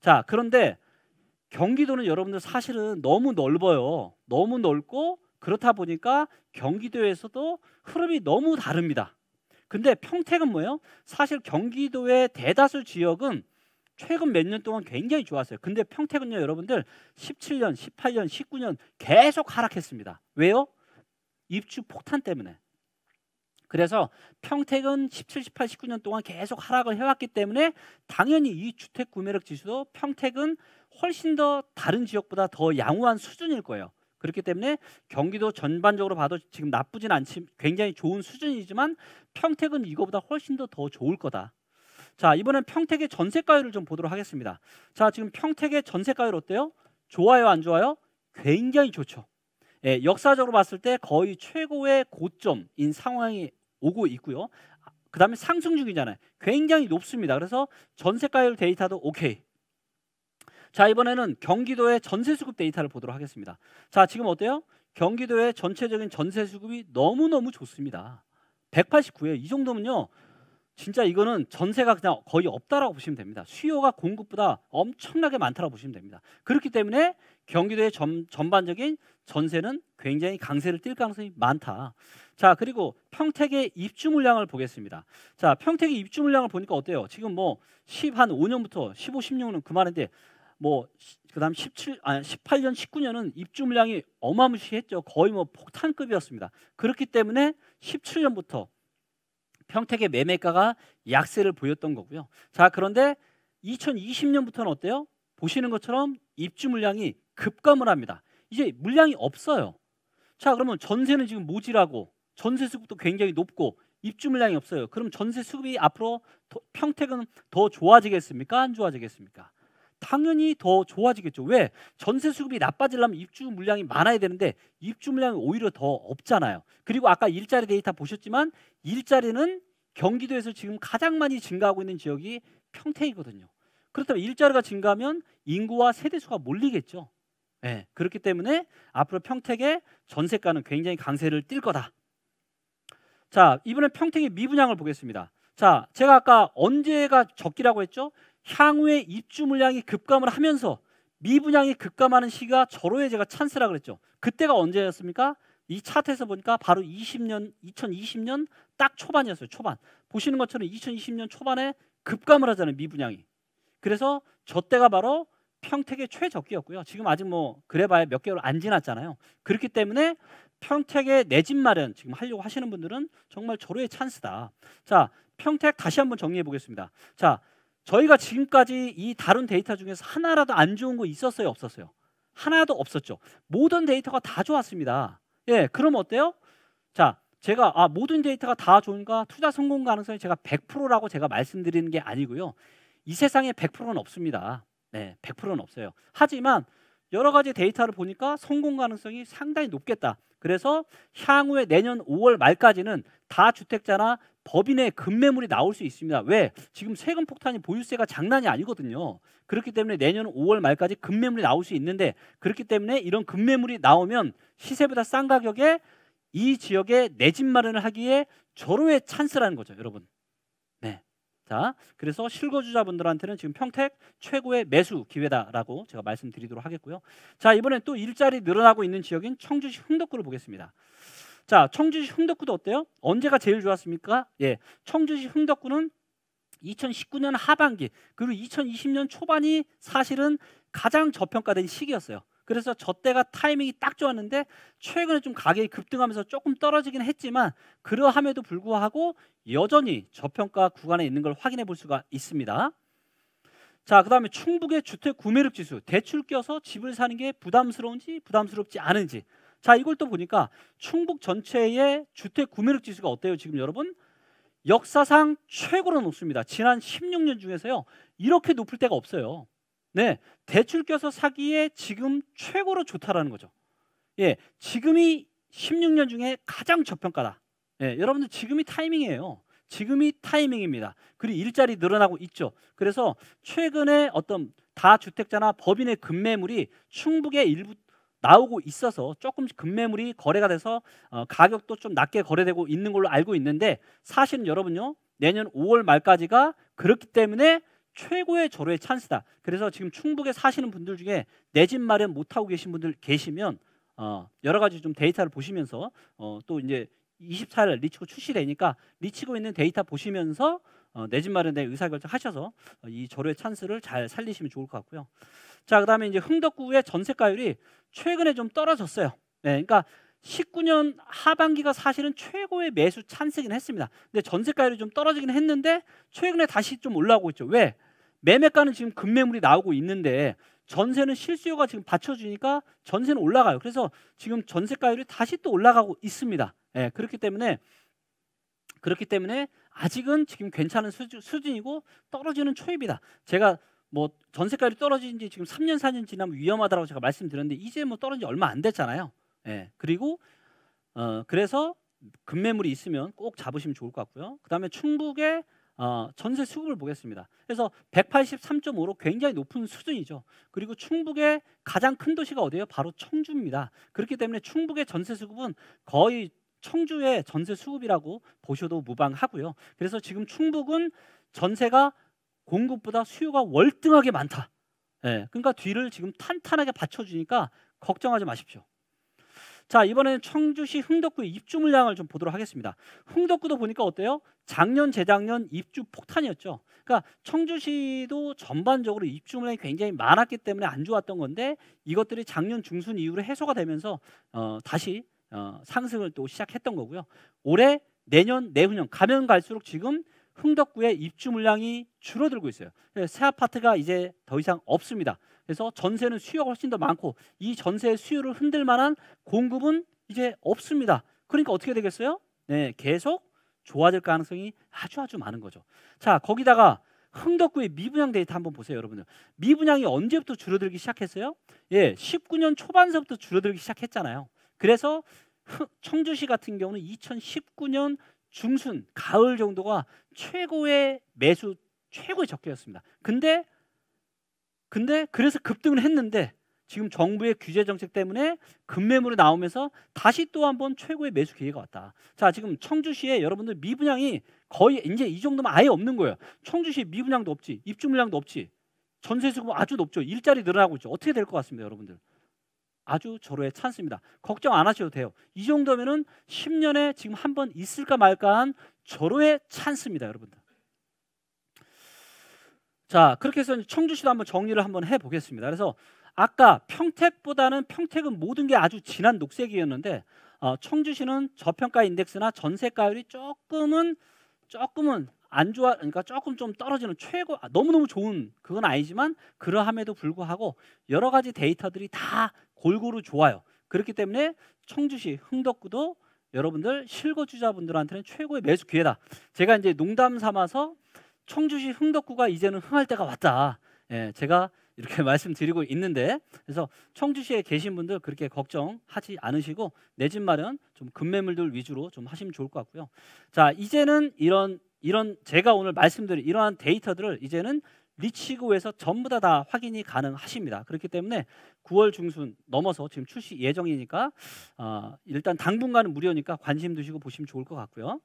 자, 그런데 경기도는 여러분들 사실은 너무 넓어요. 너무 넓고 그렇다 보니까 경기도에서도 흐름이 너무 다릅니다. 근데 평택은 뭐예요? 사실 경기도의 대다수 지역은 최근 몇 년 동안 굉장히 좋았어요. 근데 평택은요, 여러분들 17년, 18년, 19년 계속 하락했습니다. 왜요? 입주 폭탄 때문에. 그래서 평택은 17, 18, 19년 동안 계속 하락을 해왔기 때문에 당연히 이 주택 구매력 지수도 평택은 훨씬 더 다른 지역보다 더 양호한 수준일 거예요. 그렇기 때문에 경기도 전반적으로 봐도 지금 나쁘진 않지 굉장히 좋은 수준이지만 평택은 이거보다 훨씬 더더 좋을 거다. 자 이번엔 평택의 전세가율을 좀 보도록 하겠습니다. 자 지금 평택의 전세가율 어때요? 좋아요 안 좋아요? 굉장히 좋죠. 예, 역사적으로 봤을 때 거의 최고의 고점인 상황이 오고 있고요. 아, 그다음에 상승 중이잖아요. 굉장히 높습니다. 그래서 전세가율 데이터도 오케이. 자 이번에는 경기도의 전세 수급 데이터를 보도록 하겠습니다. 자 지금 어때요? 경기도의 전체적인 전세 수급이 너무너무 좋습니다. 189에 이 정도면요. 진짜 이거는 전세가 그냥 거의 없다라고 보시면 됩니다. 수요가 공급보다 엄청나게 많다라고 보시면 됩니다. 그렇기 때문에 경기도의 점, 전반적인 전세는 굉장히 강세를 띨 가능성이 많다. 자, 그리고 평택의 입주 물량을 보겠습니다. 자, 평택의 입주 물량을 보니까 어때요? 지금 뭐 10 한 5년부터 15, 16은 그만인데 뭐 그다음 17, 아 18년, 19년은 입주 물량이 어마무시했죠. 거의 뭐 폭탄급이었습니다. 그렇기 때문에 17년부터 평택의 매매가가 약세를 보였던 거고요. 자, 그런데 2020년부터는 어때요? 보시는 것처럼 입주 물량이 급감을 합니다. 이제 물량이 없어요. 자, 그러면 전세는 지금 모질하고 전세 수급도 굉장히 높고 입주 물량이 없어요. 그럼 전세 수급이 앞으로 더, 평택은 더 좋아지겠습니까? 안 좋아지겠습니까? 당연히 더 좋아지겠죠. 왜? 전세 수급이 나빠지려면 입주 물량이 많아야 되는데 입주 물량이 오히려 더 없잖아요. 그리고 아까 일자리 데이터 보셨지만 일자리는 경기도에서 지금 가장 많이 증가하고 있는 지역이 평택이거든요. 그렇다면 일자리가 증가하면 인구와 세대수가 몰리겠죠. 네, 그렇기 때문에 앞으로 평택의 전세가는 굉장히 강세를 띨 거다. 자, 이번엔 평택의 미분양을 보겠습니다. 자, 제가 아까 언제가 적기라고 했죠? 향후에 입주 물량이 급감을 하면서 미분양이 급감하는 시기가 절호의 제가 찬스라 그랬죠. 그때가 언제였습니까? 이 차트에서 보니까 바로 20년 2020년 딱 초반이었어요. 초반. 보시는 것처럼 2020년 초반에 급감을 하잖아요. 미분양이. 그래서 저 때가 바로 평택의 최저기였고요. 지금 아직 뭐 그래봐야 몇 개월 안 지났잖아요. 그렇기 때문에 평택의 내 집 마련 지금 하려고 하시는 분들은 정말 절호의 찬스다. 자, 평택 다시 한번 정리해 보겠습니다. 자, 저희가 지금까지 이 다룬 데이터 중에서 하나라도 안 좋은 거 있었어요, 없었어요? 하나도 없었죠. 모든 데이터가 다 좋았습니다. 예, 그럼 어때요? 자, 제가 아, 모든 데이터가 다 좋은가? 투자 성공 가능성이 제가 100%라고 제가 말씀드리는 게 아니고요. 이 세상에 100%는 없습니다. 네, 100%는 없어요. 하지만 여러 가지 데이터를 보니까 성공 가능성이 상당히 높겠다. 그래서 향후에 내년 5월 말까지는 다 주택자나 법인의 급매물이 나올 수 있습니다. 왜? 지금 세금 폭탄이 보유세가 장난이 아니거든요. 그렇기 때문에 내년 5월 말까지 급매물이 나올 수 있는데 그렇기 때문에 이런 급매물이 나오면 시세보다 싼 가격에 이 지역에 내 집 마련을 하기에 절호의 찬스라는 거죠, 여러분. 네. 자, 그래서 실거주자분들한테는 지금 평택 최고의 매수 기회다라고 제가 말씀드리도록 하겠고요. 자, 이번엔 또 일자리 늘어나고 있는 지역인 청주시 흥덕구를 보겠습니다. 자, 청주시 흥덕구도 어때요? 언제가 제일 좋았습니까? 예. 청주시 흥덕구는 2019년 하반기 그리고 2020년 초반이 사실은 가장 저평가된 시기였어요. 그래서 저 때가 타이밍이 딱 좋았는데 최근에 좀 가격이 급등하면서 조금 떨어지긴 했지만 그러함에도 불구하고 여전히 저평가 구간에 있는 걸 확인해 볼 수가 있습니다. 자, 그다음에 충북의 주택 구매력 지수 대출 껴서 집을 사는 게 부담스러운지 부담스럽지 않은지 자, 이걸 또 보니까 충북 전체의 주택 구매력 지수가 어때요? 지금 여러분 역사상 최고로 높습니다. 지난 16년 중에서요. 이렇게 높을 때가 없어요. 네. 대출 껴서 사기에 지금 최고로 좋다라는 거죠. 예. 지금이 16년 중에 가장 저평가다. 예. 여러분들 지금이 타이밍이에요. 지금이 타이밍입니다. 그리고 일자리 늘어나고 있죠. 그래서 최근에 어떤 다주택자나 법인의 급매물이 충북의 일부 나오고 있어서 조금씩 급매물이 거래가 돼서 어, 가격도 좀 낮게 거래되고 있는 걸로 알고 있는데 사실은 여러분요 내년 5월 말까지가 그렇기 때문에 최고의 절호의 찬스다. 그래서 지금 충북에 사시는 분들 중에 내 집 마련 못 하고 계신 분들 계시면 어, 여러 가지 좀 데이터를 보시면서 어, 또 이제 24일 리치고 출시되니까 리치고 있는 데이터 보시면서 어, 내집 마련에 의사결정 하셔서 어, 이 절호의 찬스를 잘 살리시면 좋을 것 같고요. 자 그다음에 이제 흥덕구의 전세가율이 최근에 좀 떨어졌어요. 네, 그러니까 19년 하반기가 사실은 최고의 매수 찬스긴 했습니다. 근데 전세가율이 좀 떨어지긴 했는데 최근에 다시 좀 올라오고 있죠. 왜? 매매가는 지금 급매물이 나오고 있는데 전세는 실수요가 지금 받쳐주니까 전세는 올라가요. 그래서 지금 전세가율이 다시 또 올라가고 있습니다. 예, 그렇기 때문에 그렇기 때문에 아직은 지금 괜찮은 수준, 수준이고 떨어지는 초입이다. 제가 뭐 전세가율이 떨어진 지 지금 3년 4년 지나면 위험하다고 제가 말씀드렸는데 이제 뭐 떨어진 지 얼마 안 됐잖아요. 예. 그리고 어 그래서 급매물이 있으면 꼭 잡으시면 좋을 것 같고요. 그다음에 충북의 어, 전세 수급을 보겠습니다. 그래서 183.5로 굉장히 높은 수준이죠. 그리고 충북의 가장 큰 도시가 어디예요? 바로 청주입니다. 그렇기 때문에 충북의 전세 수급은 거의 청주의 전세 수급이라고 보셔도 무방하고요. 그래서 지금 충북은 전세가 공급보다 수요가 월등하게 많다. 예, 그러니까 뒤를 지금 탄탄하게 받쳐주니까 걱정하지 마십시오. 자 이번에는 청주시 흥덕구의 입주 물량을 좀 보도록 하겠습니다. 흥덕구도 보니까 어때요? 작년 재작년 입주 폭탄이었죠. 그러니까 청주시도 전반적으로 입주 물량이 굉장히 많았기 때문에 안 좋았던 건데 이것들이 작년 중순 이후로 해소가 되면서 어, 다시 어, 상승을 또 시작했던 거고요. 올해 내년 내후년 가면 갈수록 지금 흥덕구의 입주 물량이 줄어들고 있어요. 새 아파트가 이제 더 이상 없습니다. 그래서 전세는 수요가 훨씬 더 많고 이전세 수요를 흔들 만한 공급은 이제 없습니다. 그러니까 어떻게 되겠어요? 네, 계속 좋아질 가능성이 아주 아주 많은 거죠. 자, 거기다가 흥덕구의 미분양 데이터 한번 보세요, 여러분들. 미분양이 언제부터 줄어들기 시작했어요? 예, 19년 초반서부터 줄어들기 시작했잖아요. 그래서 청주시 같은 경우는 2019년 중순 가을 정도가 최고의 매수 최고의 적기였습니다. 근데 근데 그래서 급등을 했는데 지금 정부의 규제 정책 때문에 급매물이 나오면서 다시 또 한 번 최고의 매수 기회가 왔다. 자, 지금 청주시에 여러분들 미분양이 거의 이제 이 정도면 아예 없는 거예요. 청주시 미분양도 없지, 입주 물량도 없지, 전세 수급 아주 높죠. 일자리 늘어나고 있죠. 어떻게 될 것 같습니다, 여러분들. 아주 절호에찬습니다 걱정 안 하셔도 돼요. 이 정도면은 10년에 지금 한 번 있을까 말까한 절호에찬습니다 여러분들. 자, 그렇게 해서 청주시도 한번 정리를 한번 해 보겠습니다. 그래서 아까 평택보다는 평택은 모든 게 아주 진한 녹색이었는데 어, 청주시는 저평가 인덱스나 전세가율이 조금은 조금은 안 좋아 그러니까 조금 좀 떨어지는 최고 아, 너무너무 좋은 그건 아니지만 그러함에도 불구하고 여러 가지 데이터들이 다 골고루 좋아요. 그렇기 때문에 청주시 흥덕구도 여러분들 실거주자분들한테는 최고의 매수 기회다. 제가 이제 농담 삼아서 청주시 흥덕구가 이제는 흥할 때가 왔다. 예, 제가 이렇게 말씀드리고 있는데 그래서 청주시에 계신 분들 그렇게 걱정하지 않으시고 내 집 마련 좀 급매물들 위주로 좀 하시면 좋을 것 같고요. 자 이제는 이런 이런 제가 오늘 말씀드린 이러한 데이터들을 이제는 리치그에서 전부 다, 다 확인이 가능하십니다. 그렇기 때문에 9월 중순 넘어서 지금 출시 예정이니까 어, 일단 당분간은 무료니까 관심 두시고 보시면 좋을 것 같고요.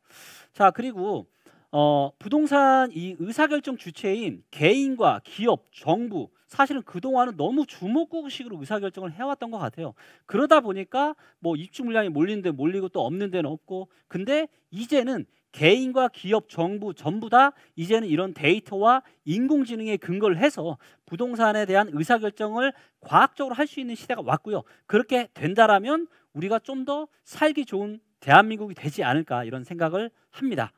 자 그리고 어, 부동산 이 의사결정 주체인 개인과 기업, 정부 사실은 그동안은 너무 주목구식으로 의사결정을 해왔던 것 같아요. 그러다 보니까 뭐 입주 물량이 몰리는 데 몰리고 또 없는 데는 없고 근데 이제는 개인과 기업, 정부 전부 다 이제는 이런 데이터와 인공지능에 근거를 해서 부동산에 대한 의사결정을 과학적으로 할 수 있는 시대가 왔고요. 그렇게 된다면 우리가 좀 더 살기 좋은 대한민국이 되지 않을까 이런 생각을 합니다.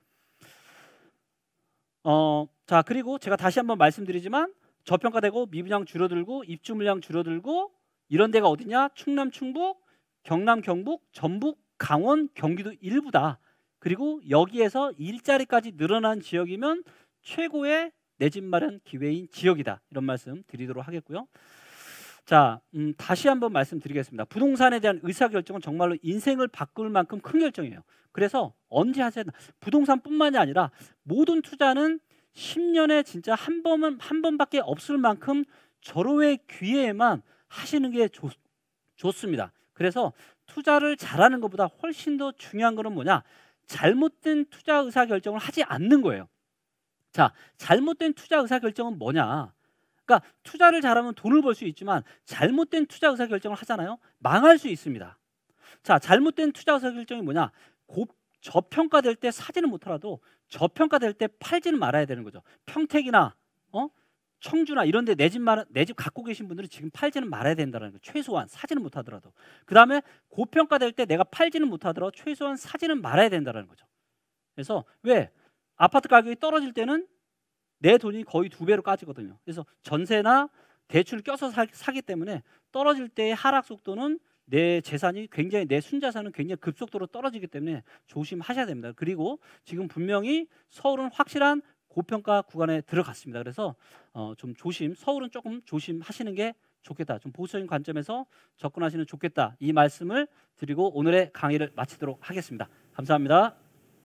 어, 자 그리고 제가 다시 한번 말씀드리지만 저평가되고 미분양 줄어들고 입주 물량 줄어들고 이런 데가 어디냐? 충남, 충북, 경남, 경북, 전북, 강원, 경기도 일부다. 그리고 여기에서 일자리까지 늘어난 지역이면 최고의 내집 마련 기회인 지역이다. 이런 말씀 드리도록 하겠고요. 자, 음, 다시 한번 말씀드리겠습니다. 부동산에 대한 의사결정은 정말로 인생을 바꿀 만큼 큰 결정이에요. 그래서 언제 하세요? 부동산뿐만이 아니라 모든 투자는 10년에 진짜 한 번은 한 번밖에 없을 만큼 절호의 기회에만 하시는 게 좋, 좋습니다. 그래서 투자를 잘하는 것보다 훨씬 더 중요한 것은 뭐냐? 잘못된 투자 의사 결정을 하지 않는 거예요. 자, 잘못된 투자 의사 결정은 뭐냐? 그러니까 투자를 잘하면 돈을 벌 수 있지만 잘못된 투자 의사 결정을 하잖아요. 망할 수 있습니다. 자, 잘못된 투자 의사 결정이 뭐냐? 곱 저평가될 때 사지는 못하라도 저평가될 때 팔지는 말아야 되는 거죠. 평택이나 어? 청주나 이런 데 내집말내집 갖고 계신 분들은 지금 팔지는 말아야 된다는 거 최소한 사지는 못하더라도 그다음에 고평가될 때 내가 팔지는 못하더라도 최소한 사지는 말아야 된다는 거죠 그래서 왜 아파트 가격이 떨어질 때는 내 돈이 거의 두 배로 까지거든요 그래서 전세나 대출 을 껴서 사, 사기 때문에 떨어질 때의 하락 속도는 내 재산이 굉장히 내 순자산은 굉장히 급속도로 떨어지기 때문에 조심하셔야 됩니다. 그리고 지금 분명히 서울은 확실한 고평가 구간에 들어갔습니다. 그래서 어, 좀 조심, 서울은 조금 조심하시는 게 좋겠다. 좀 보수적인 관점에서 접근하시는 좋겠다. 이 말씀을 드리고 오늘의 강의를 마치도록 하겠습니다. 감사합니다.